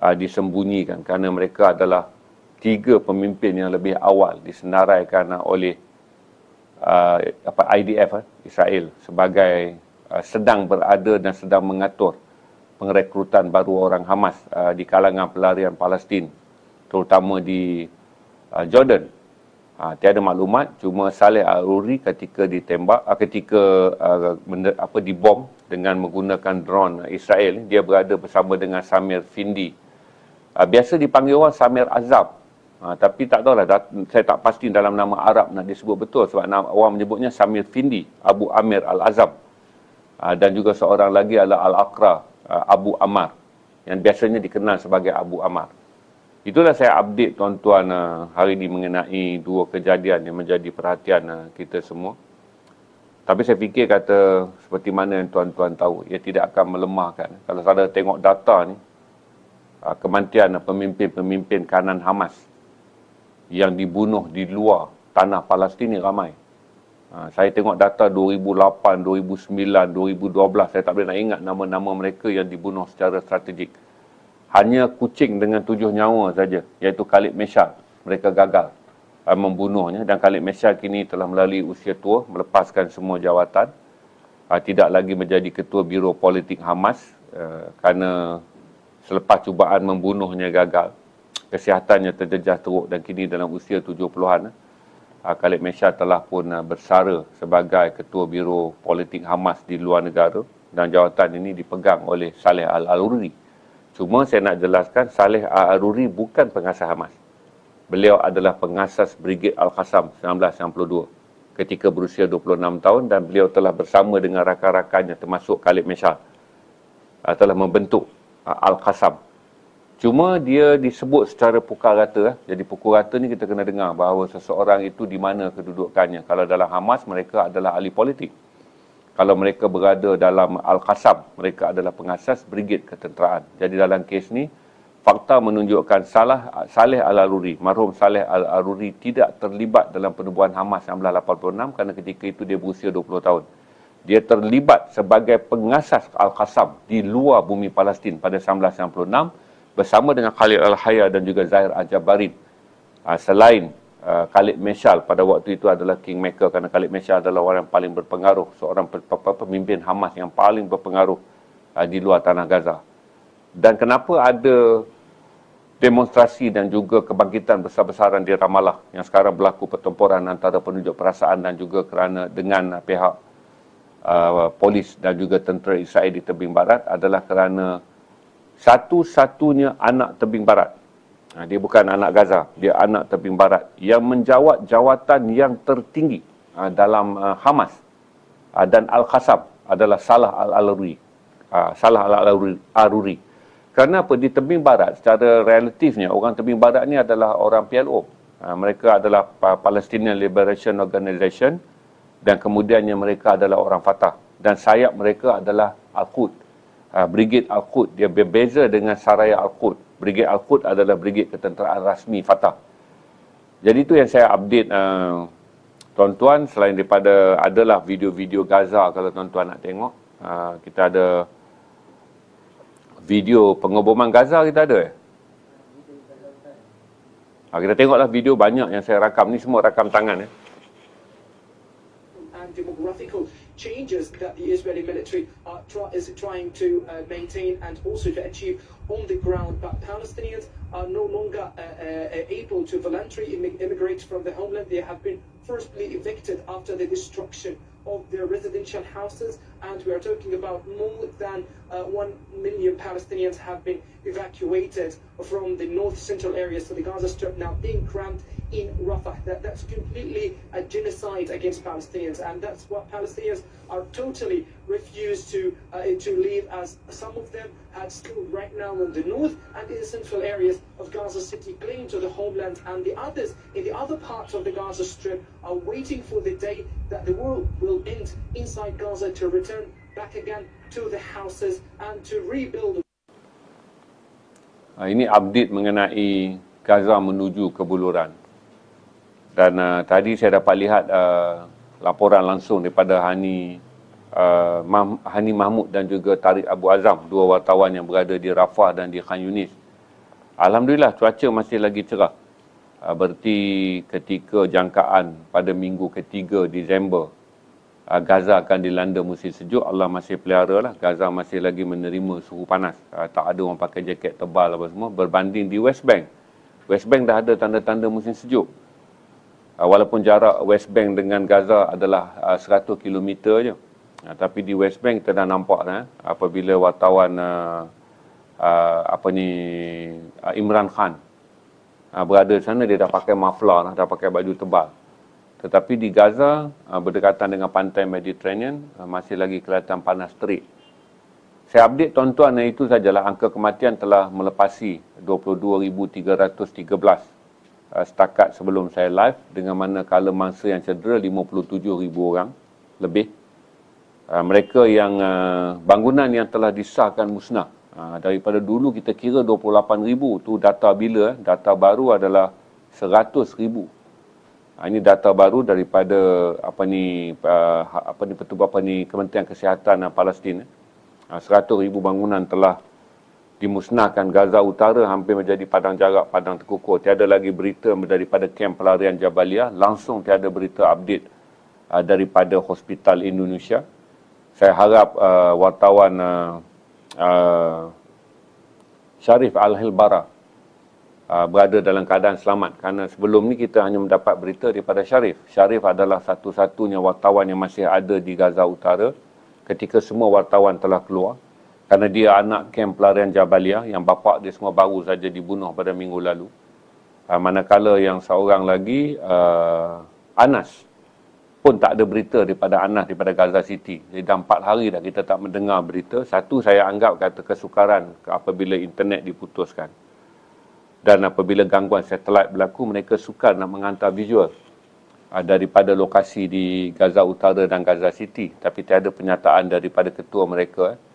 S1: uh, disembunyikan kerana mereka adalah tiga pemimpin yang lebih awal disenaraikan uh, oleh uh, apa IDF uh, Israel sebagai uh, sedang berada dan sedang mengatur pengrekrutan baru orang Hamas uh, di kalangan pelarian Palestin terutama di uh, Jordan Ha, tiada maklumat cuma Saleh al ketika ditembak ah, ketika uh, benda, apa dibom dengan menggunakan drone Israel dia berada bersama dengan Samir Findi. Uh, biasa dipanggil orang Samir Azab. Ha, tapi tak tahulah dat- saya tak pasti dalam nama Arab nak disebut betul sebab nama, orang menyebutnya Samir Findi Abu Amir Al-Azab. Uh, dan juga seorang lagi adalah Al-Aqra uh, Abu Amar yang biasanya dikenal sebagai Abu Amar. Itulah saya update tuan-tuan eh, hari ini mengenai dua kejadian yang menjadi perhatian eh, kita semua. Tapi saya fikir kata seperti mana yang tuan-tuan tahu, ia tidak akan melemahkan. Kalau saya tengok data ni, eh, kematian pemimpin-pemimpin kanan Hamas yang dibunuh di luar tanah Palestin ni ramai. Saya tengok data 2008, 2009, 2012, saya tak boleh nak ingat nama-nama mereka yang dibunuh secara strategik hanya kucing dengan tujuh nyawa saja iaitu Khalid Mesha mereka gagal uh, membunuhnya dan Khalid Mesha kini telah melalui usia tua melepaskan semua jawatan uh, tidak lagi menjadi ketua biro politik Hamas uh, kerana selepas cubaan membunuhnya gagal kesihatannya terjejas teruk dan kini dalam usia 70-an uh, ah, Khalid Mesha telah pun uh, bersara sebagai ketua biro politik Hamas di luar negara dan jawatan ini dipegang oleh Saleh Al-Aluri Cuma saya nak jelaskan Saleh Aruri bukan pengasas Hamas. Beliau adalah pengasas Brigade al Qasam 1992 ketika berusia 26 tahun dan beliau telah bersama dengan rakan-rakannya termasuk Khalid Meshal ah, telah membentuk ah, al Qasam. Cuma dia disebut secara pukul rata. Ah. Jadi pukul rata ni kita kena dengar bahawa seseorang itu di mana kedudukannya. Kalau dalam Hamas mereka adalah ahli politik kalau mereka berada dalam Al-Qasab, mereka adalah pengasas brigade ketenteraan. Jadi dalam kes ni, fakta menunjukkan salah Saleh Al-Aruri, marhum Saleh Al-Aruri tidak terlibat dalam penubuhan Hamas 1986 kerana ketika itu dia berusia 20 tahun. Dia terlibat sebagai pengasas Al-Qasab di luar bumi Palestin pada 1996 bersama dengan Khalid Al-Hayya dan juga Zahir Al-Jabarin. Ah, selain Ah, Khalid Meshal pada waktu itu adalah kingmaker kerana Khalid Meshal adalah orang yang paling berpengaruh seorang pemimpin Hamas yang paling berpengaruh ah, di luar tanah Gaza. Dan kenapa ada demonstrasi dan juga kebangkitan besar-besaran di Ramallah yang sekarang berlaku pertempuran antara penunjuk perasaan dan juga kerana dengan pihak uh, polis dan juga tentera Israel di Tebing Barat adalah kerana satu-satunya anak Tebing Barat Ha, dia bukan anak Gaza, dia anak Tebing Barat yang menjawat jawatan yang tertinggi ha, dalam ha, Hamas dan Al-Qassam adalah Salah Al-Aruri. Salah Al-Aruri. Kerana apa? Di Tebing Barat secara relatifnya, orang Tebing Barat ni adalah orang PLO. Mereka adalah Palestinian Liberation Organization dan kemudiannya mereka adalah orang Fatah. Dan sayap mereka adalah Al-Quds uh, ah, Brigade Al-Qud. Dia berbeza dengan Saraya Al-Qud. Brigade Al-Qud adalah Brigade Ketenteraan Rasmi Fatah. Jadi itu yang saya update uh, tuan-tuan selain daripada adalah video-video Gaza kalau tuan-tuan nak tengok. Uh, kita ada video pengeboman Gaza kita ada eh? Ha, kita tengoklah video banyak yang saya rakam ni semua rakam tangan eh. changes that the Israeli military try, is trying to uh, maintain and also to achieve on the ground. But Palestinians are no longer uh, uh, able to voluntarily immigrate from their homeland. They have been forcibly evicted after the destruction of their residential houses, and we are talking about more than uh, 1 million Palestinians have been evacuated from the north central areas to the Gaza Strip now being crammed in Rafah. That, that's completely a genocide against Palestinians, and that's what Palestinians are totally refused to uh, to leave, as some of them had still right now in the north and in the central areas of Gaza City clinging to the homeland, and the others in the other parts of the Gaza Strip are waiting for the day that the war will end inside Gaza to return back again to the houses and to rebuild. Ah, ini update mengenai Gaza menuju kebuluran. dan uh, tadi saya dapat lihat uh, laporan langsung daripada Hani uh, Mah- Hani Mahmud dan juga Tariq Abu Azam dua wartawan yang berada di Rafah dan di Khan Yunis. Alhamdulillah cuaca masih lagi cerah. Uh, berarti ketika jangkaan pada minggu ketiga Disember uh, Gaza akan dilanda musim sejuk Allah masih pelihara lah Gaza masih lagi menerima suhu panas uh, tak ada orang pakai jaket tebal apa semua berbanding di West Bank West Bank dah ada tanda-tanda musim sejuk Ah, walaupun jarak West Bank dengan Gaza adalah 100 ah, km je ah, tapi di West Bank kita dah nampak eh apabila wartawan apa ni Imran Khan berada di sana dia dah pakai muffler dah pakai baju tebal tetapi di Gaza berdekatan dengan pantai Mediterranean masih lagi kelihatan panas terik saya update tuan-tuan eh, itu sajalah angka kematian telah melepasi 22313 Uh, setakat sebelum saya live dengan mana manakala mangsa yang cedera 57,000 orang lebih. Uh, mereka yang uh, bangunan yang telah disahkan musnah. Uh, daripada dulu kita kira 28,000 tu data bila, eh? data baru adalah 100,000. Uh, ini data baru daripada apa ni uh, apa ni petubuh apa ni Kementerian Kesihatan uh, Palestin. Eh? Uh, 100,000 bangunan telah dimusnahkan Gaza Utara hampir menjadi padang jarak, padang terkukur. Tiada lagi berita daripada kamp pelarian Jabalia. Langsung tiada berita update uh, daripada hospital Indonesia. Saya harap uh, wartawan uh, uh, Syarif Al-Hilbara uh, berada dalam keadaan selamat. Kerana sebelum ni kita hanya mendapat berita daripada Syarif. Syarif adalah satu-satunya wartawan yang masih ada di Gaza Utara ketika semua wartawan telah keluar kerana dia anak kem pelarian Jabalia yang bapa dia semua baru saja dibunuh pada minggu lalu. Uh, manakala yang seorang lagi uh, Anas pun tak ada berita daripada Anas daripada Gaza City. Jadi dah empat hari dah kita tak mendengar berita. Satu saya anggap kata kesukaran apabila internet diputuskan. Dan apabila gangguan satelit berlaku, mereka sukar nak menghantar visual uh, daripada lokasi di Gaza Utara dan Gaza City. Tapi tiada pernyataan daripada ketua mereka. Eh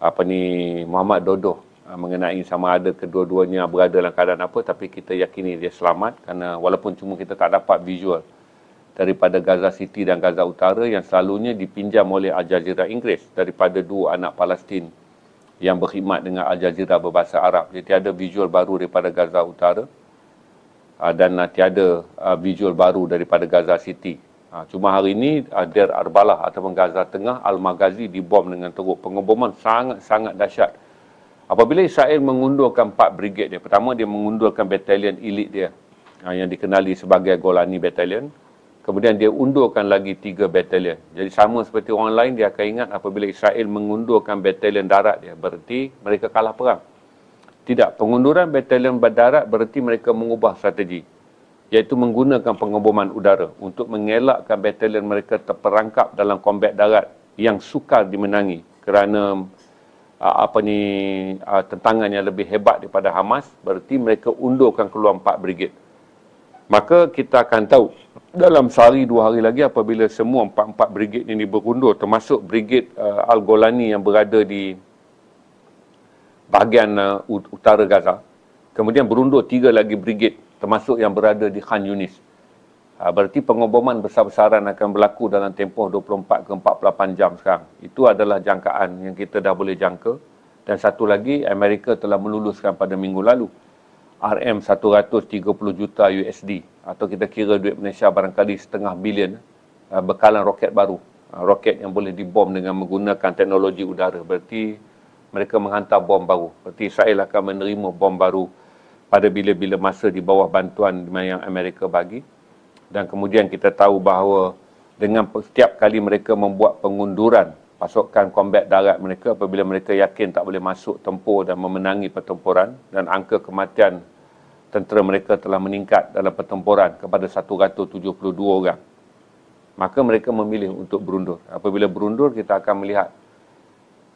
S1: apa ni Muhammad Dodoh ah, mengenai sama ada kedua-duanya berada dalam keadaan apa tapi kita yakini dia selamat kerana walaupun cuma kita tak dapat visual daripada Gaza City dan Gaza Utara yang selalunya dipinjam oleh Al Jazeera Inggeris daripada dua anak Palestin yang berkhidmat dengan Al Jazeera berbahasa Arab. Jadi tiada visual baru daripada Gaza Utara ah, dan ah, tiada visual baru daripada Gaza City Ha, cuma hari ini uh, ah, Der Arbalah ataupun Gaza Tengah Al-Maghazi dibom dengan teruk. Pengeboman sangat-sangat dahsyat. Apabila Israel mengundurkan 4 brigad dia, pertama dia mengundurkan batalion elit dia ha, yang dikenali sebagai Golani batalion. Kemudian dia undurkan lagi tiga batalion. Jadi sama seperti orang lain, dia akan ingat apabila Israel mengundurkan batalion darat dia, berarti mereka kalah perang. Tidak, pengunduran batalion darat berarti mereka mengubah strategi iaitu menggunakan pengeboman udara untuk mengelakkan batalion mereka terperangkap dalam combat darat yang sukar dimenangi kerana apa ni tentangan yang lebih hebat daripada Hamas berarti mereka undurkan keluar empat brigade maka kita akan tahu dalam sehari dua hari lagi apabila semua empat-empat brigade ini berundur termasuk brigade uh, Al-Golani yang berada di bahagian uh, utara Gaza kemudian berundur tiga lagi brigade termasuk yang berada di Khan Yunis. Ha, berarti pengoboman besar-besaran akan berlaku dalam tempoh 24 ke 48 jam sekarang. Itu adalah jangkaan yang kita dah boleh jangka. Dan satu lagi, Amerika telah meluluskan pada minggu lalu RM130 juta USD atau kita kira duit Malaysia barangkali setengah bilion ha, bekalan roket baru. Ha, roket yang boleh dibom dengan menggunakan teknologi udara. Berarti mereka menghantar bom baru. Berarti Israel akan menerima bom baru pada bila-bila masa di bawah bantuan yang Amerika bagi dan kemudian kita tahu bahawa dengan setiap kali mereka membuat pengunduran pasukan combat darat mereka apabila mereka yakin tak boleh masuk tempur dan memenangi pertempuran dan angka kematian tentera mereka telah meningkat dalam pertempuran kepada 172 orang maka mereka memilih untuk berundur apabila berundur kita akan melihat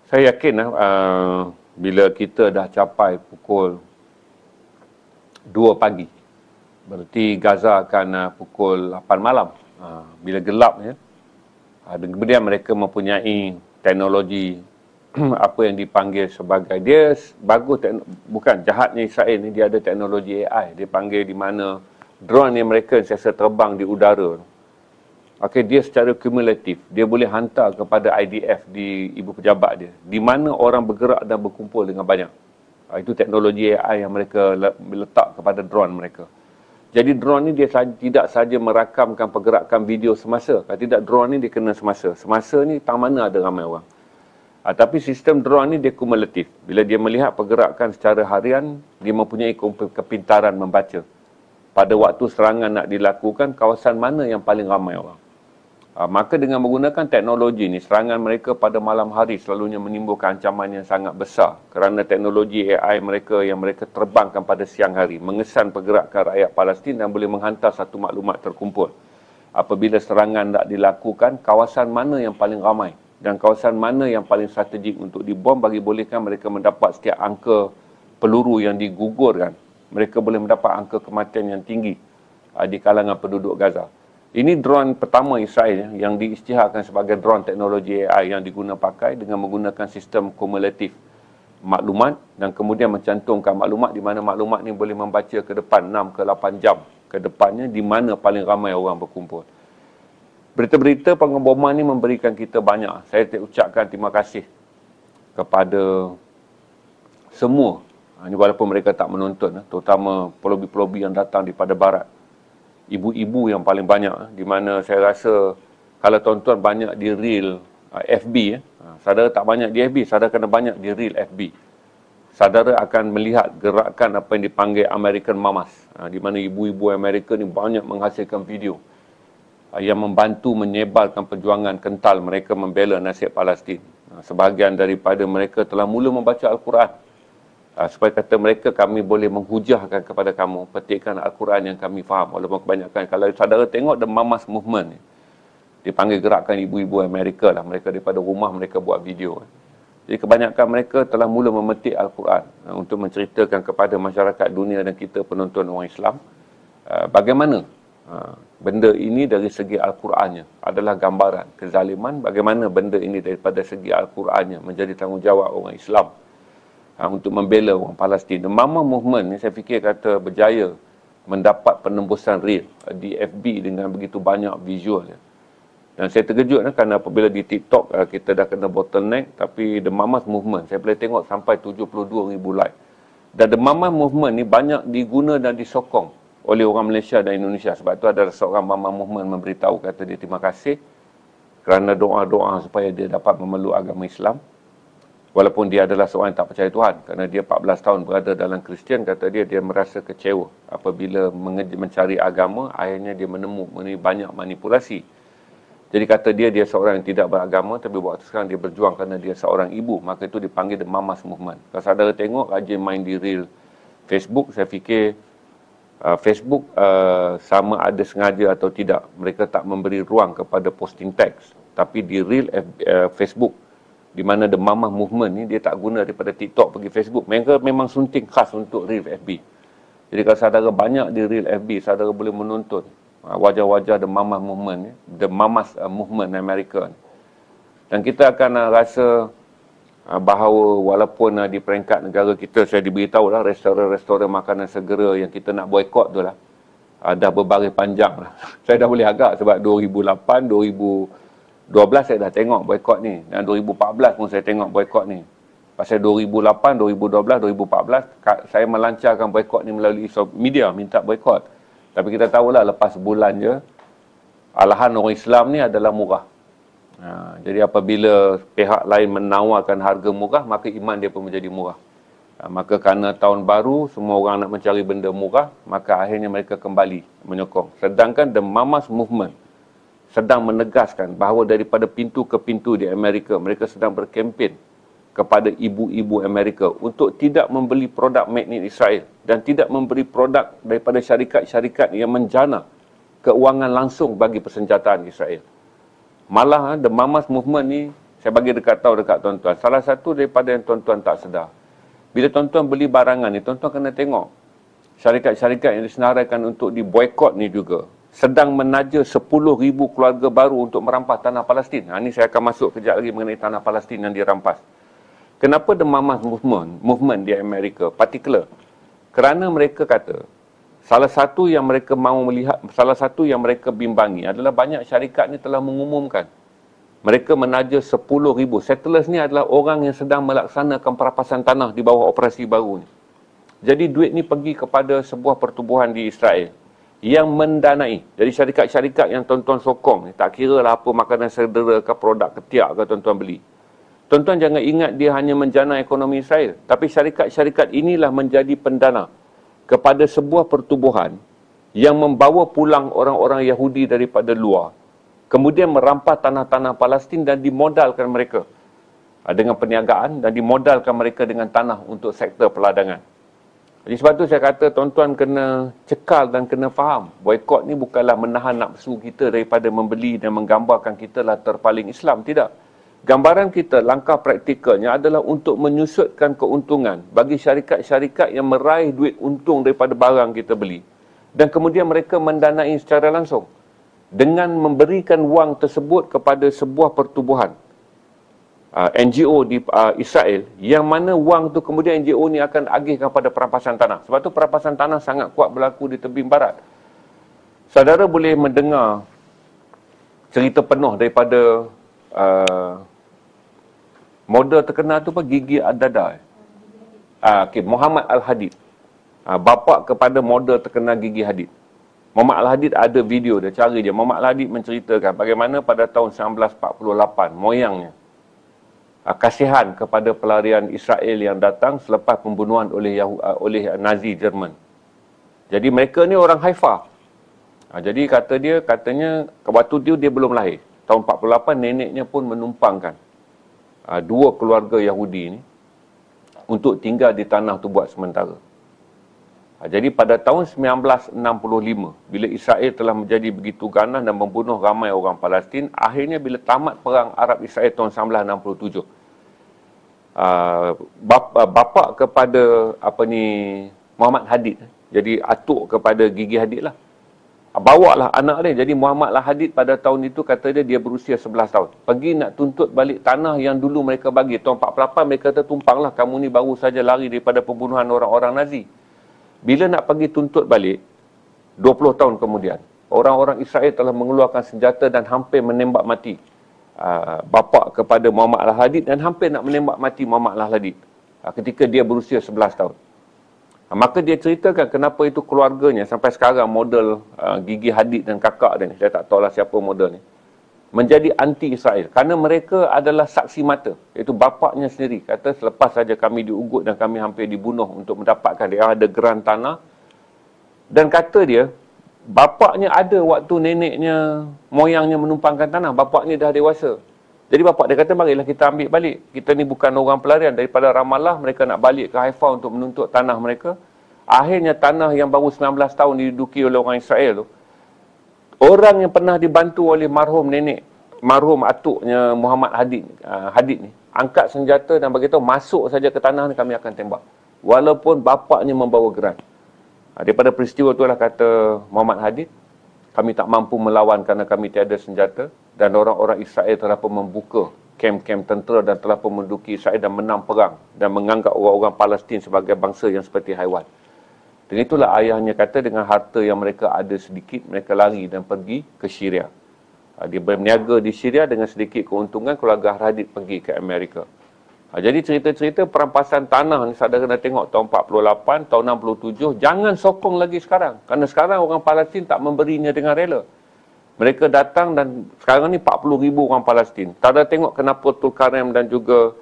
S1: saya yakin eh, uh, bila kita dah capai pukul 2 pagi. Berarti Gaza akan uh, pukul 8 malam. Uh, bila gelap ya. Uh, dan kemudian mereka mempunyai teknologi apa yang dipanggil sebagai dia bagus tekn- bukan jahatnya Israel ni dia ada teknologi AI dia panggil di mana drone yang mereka sentiasa terbang di udara. Okey dia secara kumulatif dia boleh hantar kepada IDF di ibu pejabat dia di mana orang bergerak dan berkumpul dengan banyak. Ah, itu teknologi AI yang mereka letak kepada drone mereka. Jadi drone ni dia tidak sahaja merakamkan pergerakan video semasa. Kalau tidak drone ni dia kena semasa. Semasa ni tang mana ada ramai orang. Ha, tapi sistem drone ni dia kumulatif. Bila dia melihat pergerakan secara harian, dia mempunyai kepintaran membaca. Pada waktu serangan nak dilakukan, kawasan mana yang paling ramai orang. Ah, maka dengan menggunakan teknologi ini, serangan mereka pada malam hari selalunya menimbulkan ancaman yang sangat besar kerana teknologi AI mereka yang mereka terbangkan pada siang hari mengesan pergerakan rakyat Palestin dan boleh menghantar satu maklumat terkumpul. Apabila serangan tak dilakukan, kawasan mana yang paling ramai dan kawasan mana yang paling strategik untuk dibom bagi bolehkan mereka mendapat setiap angka peluru yang digugurkan. Mereka boleh mendapat angka kematian yang tinggi ah, di kalangan penduduk Gaza. Ini drone pertama Israel yang diisytiharkan sebagai drone teknologi AI yang diguna pakai dengan menggunakan sistem kumulatif maklumat dan kemudian mencantumkan maklumat di mana maklumat ini boleh membaca ke depan 6 ke 8 jam ke depannya di mana paling ramai orang berkumpul. Berita-berita pengeboman ini memberikan kita banyak. Saya tak ucapkan terima kasih kepada semua. Ha, ini walaupun mereka tak menonton, eh, terutama pelobi-pelobi yang datang daripada barat ibu-ibu yang paling banyak eh, di mana saya rasa kalau tuan-tuan banyak di real ah, FB eh, ah, saudara tak banyak di FB saudara kena banyak di real FB saudara akan melihat gerakan apa yang dipanggil American Mamas ah, di mana ibu-ibu Amerika ni banyak menghasilkan video yang membantu menyebarkan perjuangan kental mereka membela nasib Palestin sebahagian daripada mereka telah mula membaca al-Quran uh, supaya kata mereka kami boleh menghujahkan kepada kamu petikan Al-Quran yang kami faham walaupun kebanyakan kalau saudara tengok The Mamas Movement ni dipanggil gerakan ibu-ibu Amerika lah mereka daripada rumah mereka buat video jadi kebanyakan mereka telah mula memetik Al-Quran uh, untuk menceritakan kepada masyarakat dunia dan kita penonton orang Islam uh, bagaimana uh, benda ini dari segi Al-Qurannya adalah gambaran kezaliman bagaimana benda ini daripada segi Al-Qurannya menjadi tanggungjawab orang Islam uh, untuk membela orang Palestin. The Mama Movement ni saya fikir kata berjaya mendapat penembusan real eh, di FB dengan begitu banyak visual. Ya. Dan saya terkejut lah, kerana apabila di TikTok eh, kita dah kena bottleneck tapi The Mama Movement saya boleh tengok sampai 72 ribu like. Dan The Mama Movement ni banyak diguna dan disokong oleh orang Malaysia dan Indonesia. Sebab itu ada seorang Mama Movement memberitahu kata dia terima kasih kerana doa-doa supaya dia dapat memeluk agama Islam walaupun dia adalah seorang yang tak percaya Tuhan kerana dia 14 tahun berada dalam Kristian kata dia dia merasa kecewa apabila mencari agama akhirnya dia menemui banyak manipulasi jadi kata dia dia seorang yang tidak beragama tapi waktu sekarang dia berjuang kerana dia seorang ibu maka itu dipanggil the mama's movement kalau saudara tengok rajin main di real Facebook saya fikir uh, Facebook uh, sama ada sengaja atau tidak mereka tak memberi ruang kepada posting teks tapi di real uh, Facebook di mana the mamah movement ni dia tak guna daripada TikTok pergi Facebook mereka memang sunting khas untuk real FB jadi kalau saudara banyak di real FB saudara boleh menonton ha, wajah-wajah the mamah movement ni the Mamas uh, movement Amerika ni dan kita akan uh, rasa uh, bahawa walaupun di peringkat negara kita saya diberitahu lah restoran-restoran makanan segera yang kita nak boycott tu lah dah berbaris panjang lah. saya dah boleh agak sebab 2008, 2000 2012 saya dah tengok boycott ni dan 2014 pun saya tengok boycott ni pasal 2008, 2012, 2014 saya melancarkan boycott ni melalui media minta boycott. tapi kita tahulah lepas bulan je alahan orang Islam ni adalah murah ha, jadi apabila pihak lain menawarkan harga murah maka iman dia pun menjadi murah ha, maka kerana tahun baru semua orang nak mencari benda murah maka akhirnya mereka kembali menyokong sedangkan the mamas movement sedang menegaskan bahawa daripada pintu ke pintu di Amerika mereka sedang berkempen kepada ibu-ibu Amerika untuk tidak membeli produk made in Israel dan tidak memberi produk daripada syarikat-syarikat yang menjana keuangan langsung bagi persenjataan Israel. Malah eh, the Mamas movement ni saya bagi dekat tahu dekat tuan-tuan. Salah satu daripada yang tuan-tuan tak sedar. Bila tuan-tuan beli barangan ni, tuan-tuan kena tengok syarikat-syarikat yang disenaraikan untuk diboykot ni juga sedang menaja 10,000 keluarga baru untuk merampas tanah Palestin. Ha, ini saya akan masuk kejap lagi mengenai tanah Palestin yang dirampas. Kenapa The Mamas Movement, movement di Amerika particular? Kerana mereka kata, salah satu yang mereka mahu melihat, salah satu yang mereka bimbangi adalah banyak syarikat ini telah mengumumkan mereka menaja 10,000. Settlers ni adalah orang yang sedang melaksanakan perapasan tanah di bawah operasi baru ni. Jadi duit ni pergi kepada sebuah pertubuhan di Israel yang mendanai. Jadi syarikat-syarikat yang tuan-tuan sokong, eh, tak kira lah apa makanan sederhana ke produk ketiak ke tuan-tuan beli. Tuan-tuan jangan ingat dia hanya menjana ekonomi Israel. Tapi syarikat-syarikat inilah menjadi pendana kepada sebuah pertubuhan yang membawa pulang orang-orang Yahudi daripada luar. Kemudian merampas tanah-tanah Palestin dan dimodalkan mereka ah, dengan perniagaan dan dimodalkan mereka dengan tanah untuk sektor peladangan. Jadi sebab tu saya kata tuan-tuan kena cekal dan kena faham. Boykot ni bukanlah menahan nafsu kita daripada membeli dan menggambarkan kita lah terpaling Islam. Tidak. Gambaran kita langkah praktikalnya adalah untuk menyusutkan keuntungan bagi syarikat-syarikat yang meraih duit untung daripada barang kita beli. Dan kemudian mereka mendanai secara langsung dengan memberikan wang tersebut kepada sebuah pertubuhan uh, ah, NGO di uh, Israel yang mana wang tu kemudian NGO ni akan agihkan pada perampasan tanah. Sebab tu perampasan tanah sangat kuat berlaku di tepi barat. Saudara boleh mendengar cerita penuh daripada uh, model terkenal tu apa? Gigi Adadai. Uh, okay. Muhammad Al-Hadid. Uh, bapa kepada model terkenal Gigi Hadid. Muhammad Al-Hadid ada video dia, cari dia. Muhammad Al-Hadid menceritakan bagaimana pada tahun 1948, moyangnya uh, kasihan kepada pelarian Israel yang datang selepas pembunuhan oleh Yahu, uh, oleh Nazi Jerman. Jadi mereka ni orang Haifa. Uh, jadi kata dia katanya waktu dia dia belum lahir. Tahun 48 neneknya pun menumpangkan uh, dua keluarga Yahudi ni untuk tinggal di tanah tu buat sementara. Ha, jadi pada tahun 1965, bila Israel telah menjadi begitu ganas dan membunuh ramai orang Palestin, akhirnya bila tamat perang Arab-Israel tahun 1967, Uh, bapa, bapa kepada apa ni Muhammad Hadid jadi atuk kepada gigi Hadid lah ha, bawa lah anak dia jadi Muhammad lah Hadid pada tahun itu kata dia dia berusia 11 tahun pergi nak tuntut balik tanah yang dulu mereka bagi tahun 48 mereka kata tumpang lah kamu ni baru saja lari daripada pembunuhan orang-orang Nazi bila nak pergi tuntut balik 20 tahun kemudian orang-orang Israel telah mengeluarkan senjata dan hampir menembak mati uh, ah, bapa kepada Muhammad Al-Hadid dan hampir nak menembak mati Muhammad Al-Hadid uh, ketika dia berusia 11 tahun uh, maka dia ceritakan kenapa itu keluarganya sampai sekarang model uh, gigi Hadid dan kakak dia ni saya tak tahulah siapa model ni menjadi anti Israel kerana mereka adalah saksi mata iaitu bapaknya sendiri kata selepas saja kami diugut dan kami hampir dibunuh untuk mendapatkan dia ada geran tanah dan kata dia bapaknya ada waktu neneknya moyangnya menumpangkan tanah bapaknya dah dewasa jadi bapak dia kata marilah kita ambil balik kita ni bukan orang pelarian daripada Ramallah mereka nak balik ke Haifa untuk menuntut tanah mereka akhirnya tanah yang baru 19 tahun diduduki oleh orang Israel tu orang yang pernah dibantu oleh marhum nenek marhum atuknya Muhammad Hadid uh, Hadid ni angkat senjata dan bagi masuk saja ke tanah ni kami akan tembak walaupun bapaknya membawa geran uh, ah, daripada peristiwa tu lah kata Muhammad Hadid kami tak mampu melawan kerana kami tiada senjata dan orang-orang Israel telah pun membuka kem-kem tentera dan telah pun menduki Israel dan menang perang dan menganggap orang-orang Palestin sebagai bangsa yang seperti haiwan. Dan itulah ayahnya kata dengan harta yang mereka ada sedikit, mereka lari dan pergi ke Syria. Ha, dia berniaga di Syria dengan sedikit keuntungan, keluarga Haradit pergi ke Amerika. Ha, jadi cerita-cerita perampasan tanah ni saya dah kena tengok tahun 48, tahun 67, jangan sokong lagi sekarang. Kerana sekarang orang Palestin tak memberinya dengan rela. Mereka datang dan sekarang ni 40 ribu orang Palestin. Tak ada tengok kenapa Tulkarem dan juga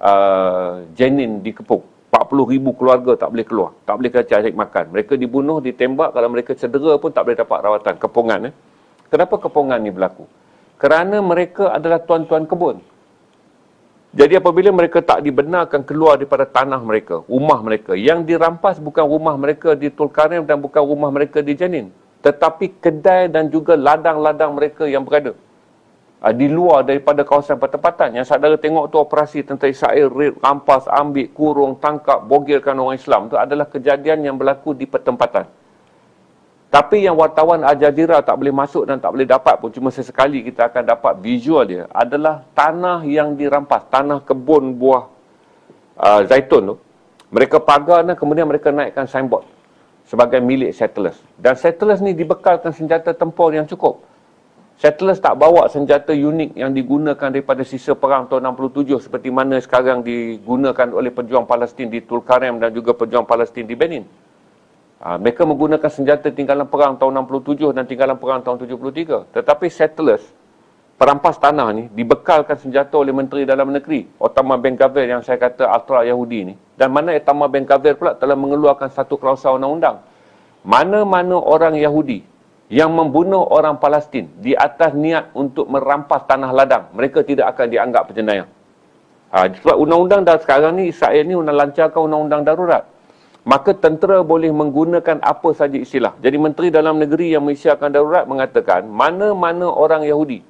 S1: uh, Jenin dikepung. 40 ribu keluarga tak boleh keluar. Tak boleh kacau cari makan. Mereka dibunuh, ditembak. Kalau mereka cedera pun tak boleh dapat rawatan. Kepungan. Eh? Kenapa kepungan ni berlaku? Kerana mereka adalah tuan-tuan kebun. Jadi apabila mereka tak dibenarkan keluar daripada tanah mereka, rumah mereka. Yang dirampas bukan rumah mereka di Tulkarim dan bukan rumah mereka di Janin. Tetapi kedai dan juga ladang-ladang mereka yang berada uh, di luar daripada kawasan pertempatan yang saudara tengok tu operasi tentera Israel rampas, ambil, kurung, tangkap, bogilkan orang Islam tu adalah kejadian yang berlaku di pertempatan. Tapi yang wartawan Al tak boleh masuk dan tak boleh dapat pun cuma sesekali kita akan dapat visual dia adalah tanah yang dirampas, tanah kebun buah uh, zaitun tu. Mereka pagar dan kemudian mereka naikkan signboard sebagai milik settlers. Dan settlers ni dibekalkan senjata tempur yang cukup. Settlers tak bawa senjata unik yang digunakan daripada sisa perang tahun 67 seperti mana sekarang digunakan oleh pejuang Palestin di Tulkarem dan juga pejuang Palestin di Benin. Ha, mereka menggunakan senjata tinggalan perang tahun 67 dan tinggalan perang tahun 73. Tetapi settlers, perampas tanah ni, dibekalkan senjata oleh Menteri Dalam Negeri, Otama Ben Gavir yang saya kata ultra Yahudi ni. Dan mana Otama Ben Gavir pula telah mengeluarkan satu klausa undang-undang. Mana-mana orang Yahudi yang membunuh orang Palestin di atas niat untuk merampas tanah ladang, mereka tidak akan dianggap penjenayah. Ha, sebab undang-undang dah sekarang ni, Israel ni nak lancarkan undang-undang darurat. Maka tentera boleh menggunakan apa saja istilah. Jadi Menteri Dalam Negeri yang mengisiarkan darurat mengatakan, mana-mana orang Yahudi,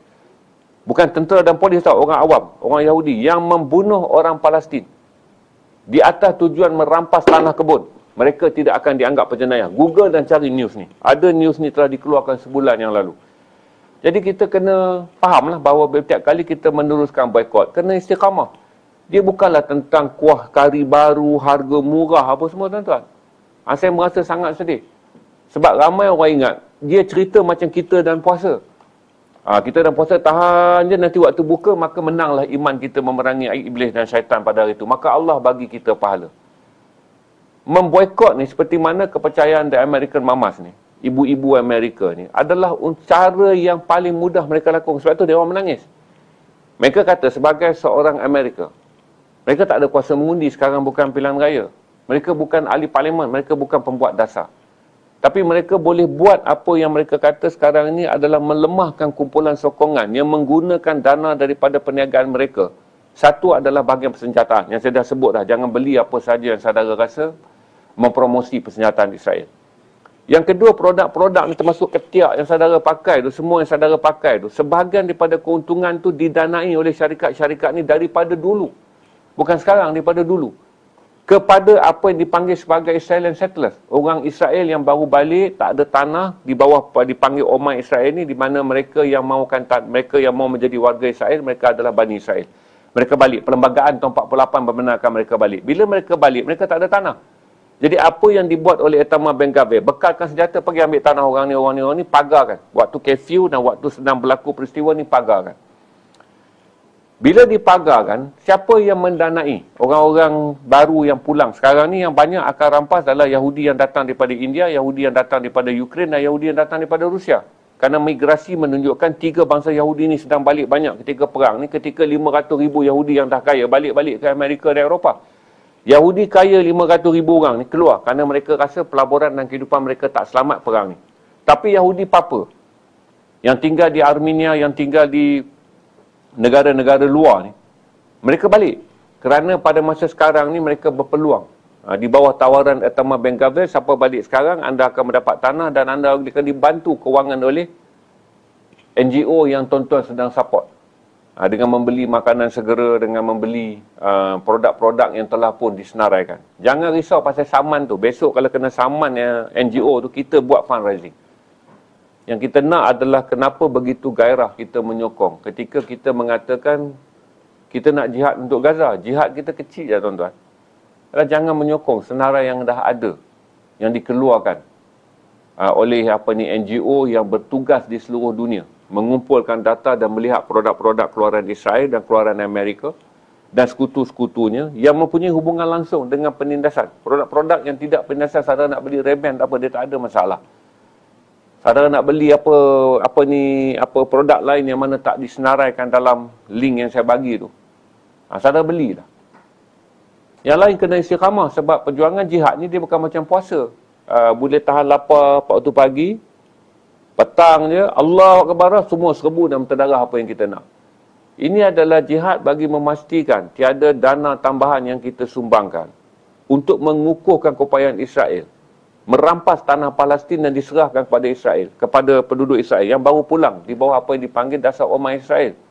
S1: bukan tentera dan polis tau, orang awam, orang Yahudi, yang membunuh orang Palestin di atas tujuan merampas tanah kebun, mereka tidak akan dianggap penjenayah. Google dan cari news ni. Ada news ni telah dikeluarkan sebulan yang lalu. Jadi kita kena fahamlah bahawa setiap kali kita meneruskan boykot, kena istiqamah. Dia bukanlah tentang kuah kari baru, harga murah, apa semua tuan-tuan. Ha, saya merasa sangat sedih. Sebab ramai orang ingat, dia cerita macam kita dan puasa. Ha, kita dan puasa tahan je nanti waktu buka, maka menanglah iman kita memerangi iblis dan syaitan pada hari itu. Maka Allah bagi kita pahala memboikot ni seperti mana kepercayaan The American Mamas ni ibu-ibu Amerika ni adalah cara yang paling mudah mereka lakukan sebab tu dia orang menangis mereka kata sebagai seorang Amerika mereka tak ada kuasa mengundi sekarang bukan pilihan raya mereka bukan ahli parlimen mereka bukan pembuat dasar tapi mereka boleh buat apa yang mereka kata sekarang ini adalah melemahkan kumpulan sokongan yang menggunakan dana daripada perniagaan mereka. Satu adalah bahagian persenjataan yang saya dah sebut dah. Jangan beli apa sahaja yang saudara rasa mempromosi persenjataan Israel. Yang kedua produk-produk ni termasuk ketiak yang saudara pakai tu, semua yang saudara pakai tu, sebahagian daripada keuntungan tu didanai oleh syarikat-syarikat ni daripada dulu. Bukan sekarang, daripada dulu. Kepada apa yang dipanggil sebagai Israel settlers. Orang Israel yang baru balik, tak ada tanah, di bawah dipanggil Omar Israel ni, di mana mereka yang mahukan, mereka yang mahu menjadi warga Israel, mereka adalah Bani Israel. Mereka balik. Perlembagaan tahun 48 membenarkan mereka balik. Bila mereka balik, mereka tak ada tanah. Jadi apa yang dibuat oleh Etama Bengkabe, bekalkan senjata pergi ambil tanah orang ni, orang ni, orang ni, pagarkan. Waktu kefiu dan waktu sedang berlaku peristiwa ni, pagarkan. Bila dipagarkan, siapa yang mendanai orang-orang baru yang pulang? Sekarang ni yang banyak akan rampas adalah Yahudi yang datang daripada India, Yahudi yang datang daripada Ukraine dan Yahudi yang datang daripada Rusia. Kerana migrasi menunjukkan tiga bangsa Yahudi ni sedang balik banyak ketika perang ni, ketika 500 ribu Yahudi yang dah kaya balik-balik ke Amerika dan Eropah. Yahudi kaya 500 ribu orang ni keluar kerana mereka rasa pelaburan dan kehidupan mereka tak selamat perang ni. Tapi Yahudi papa yang tinggal di Armenia, yang tinggal di negara-negara luar ni, mereka balik. Kerana pada masa sekarang ni mereka berpeluang. Ha, di bawah tawaran Atama Bengavel, siapa balik sekarang anda akan mendapat tanah dan anda akan dibantu kewangan oleh NGO yang tuan-tuan sedang support uh, dengan membeli makanan segera dengan membeli uh, produk-produk yang telah pun disenaraikan jangan risau pasal saman tu besok kalau kena saman ya NGO tu kita buat fundraising yang kita nak adalah kenapa begitu gairah kita menyokong ketika kita mengatakan kita nak jihad untuk Gaza jihad kita kecil ya tuan-tuan adalah jangan menyokong senarai yang dah ada yang dikeluarkan uh, oleh apa ni NGO yang bertugas di seluruh dunia mengumpulkan data dan melihat produk-produk keluaran Israel dan keluaran Amerika dan sekutu-sekutunya yang mempunyai hubungan langsung dengan penindasan. Produk-produk yang tidak penindasan saudara nak beli Reband apa dia tak ada masalah. Saudara nak beli apa apa ni apa produk lain yang mana tak disenaraikan dalam link yang saya bagi tu. Ha, saudara belilah. Yang lain kena istiqamah sebab perjuangan jihad ni dia bukan macam puasa. Uh, boleh tahan lapar waktu pagi, petang je Allah Akbar semua serbu dan terdarah apa yang kita nak ini adalah jihad bagi memastikan tiada dana tambahan yang kita sumbangkan untuk mengukuhkan keupayaan Israel merampas tanah Palestin dan diserahkan kepada Israel kepada penduduk Israel yang baru pulang di bawah apa yang dipanggil dasar umat Israel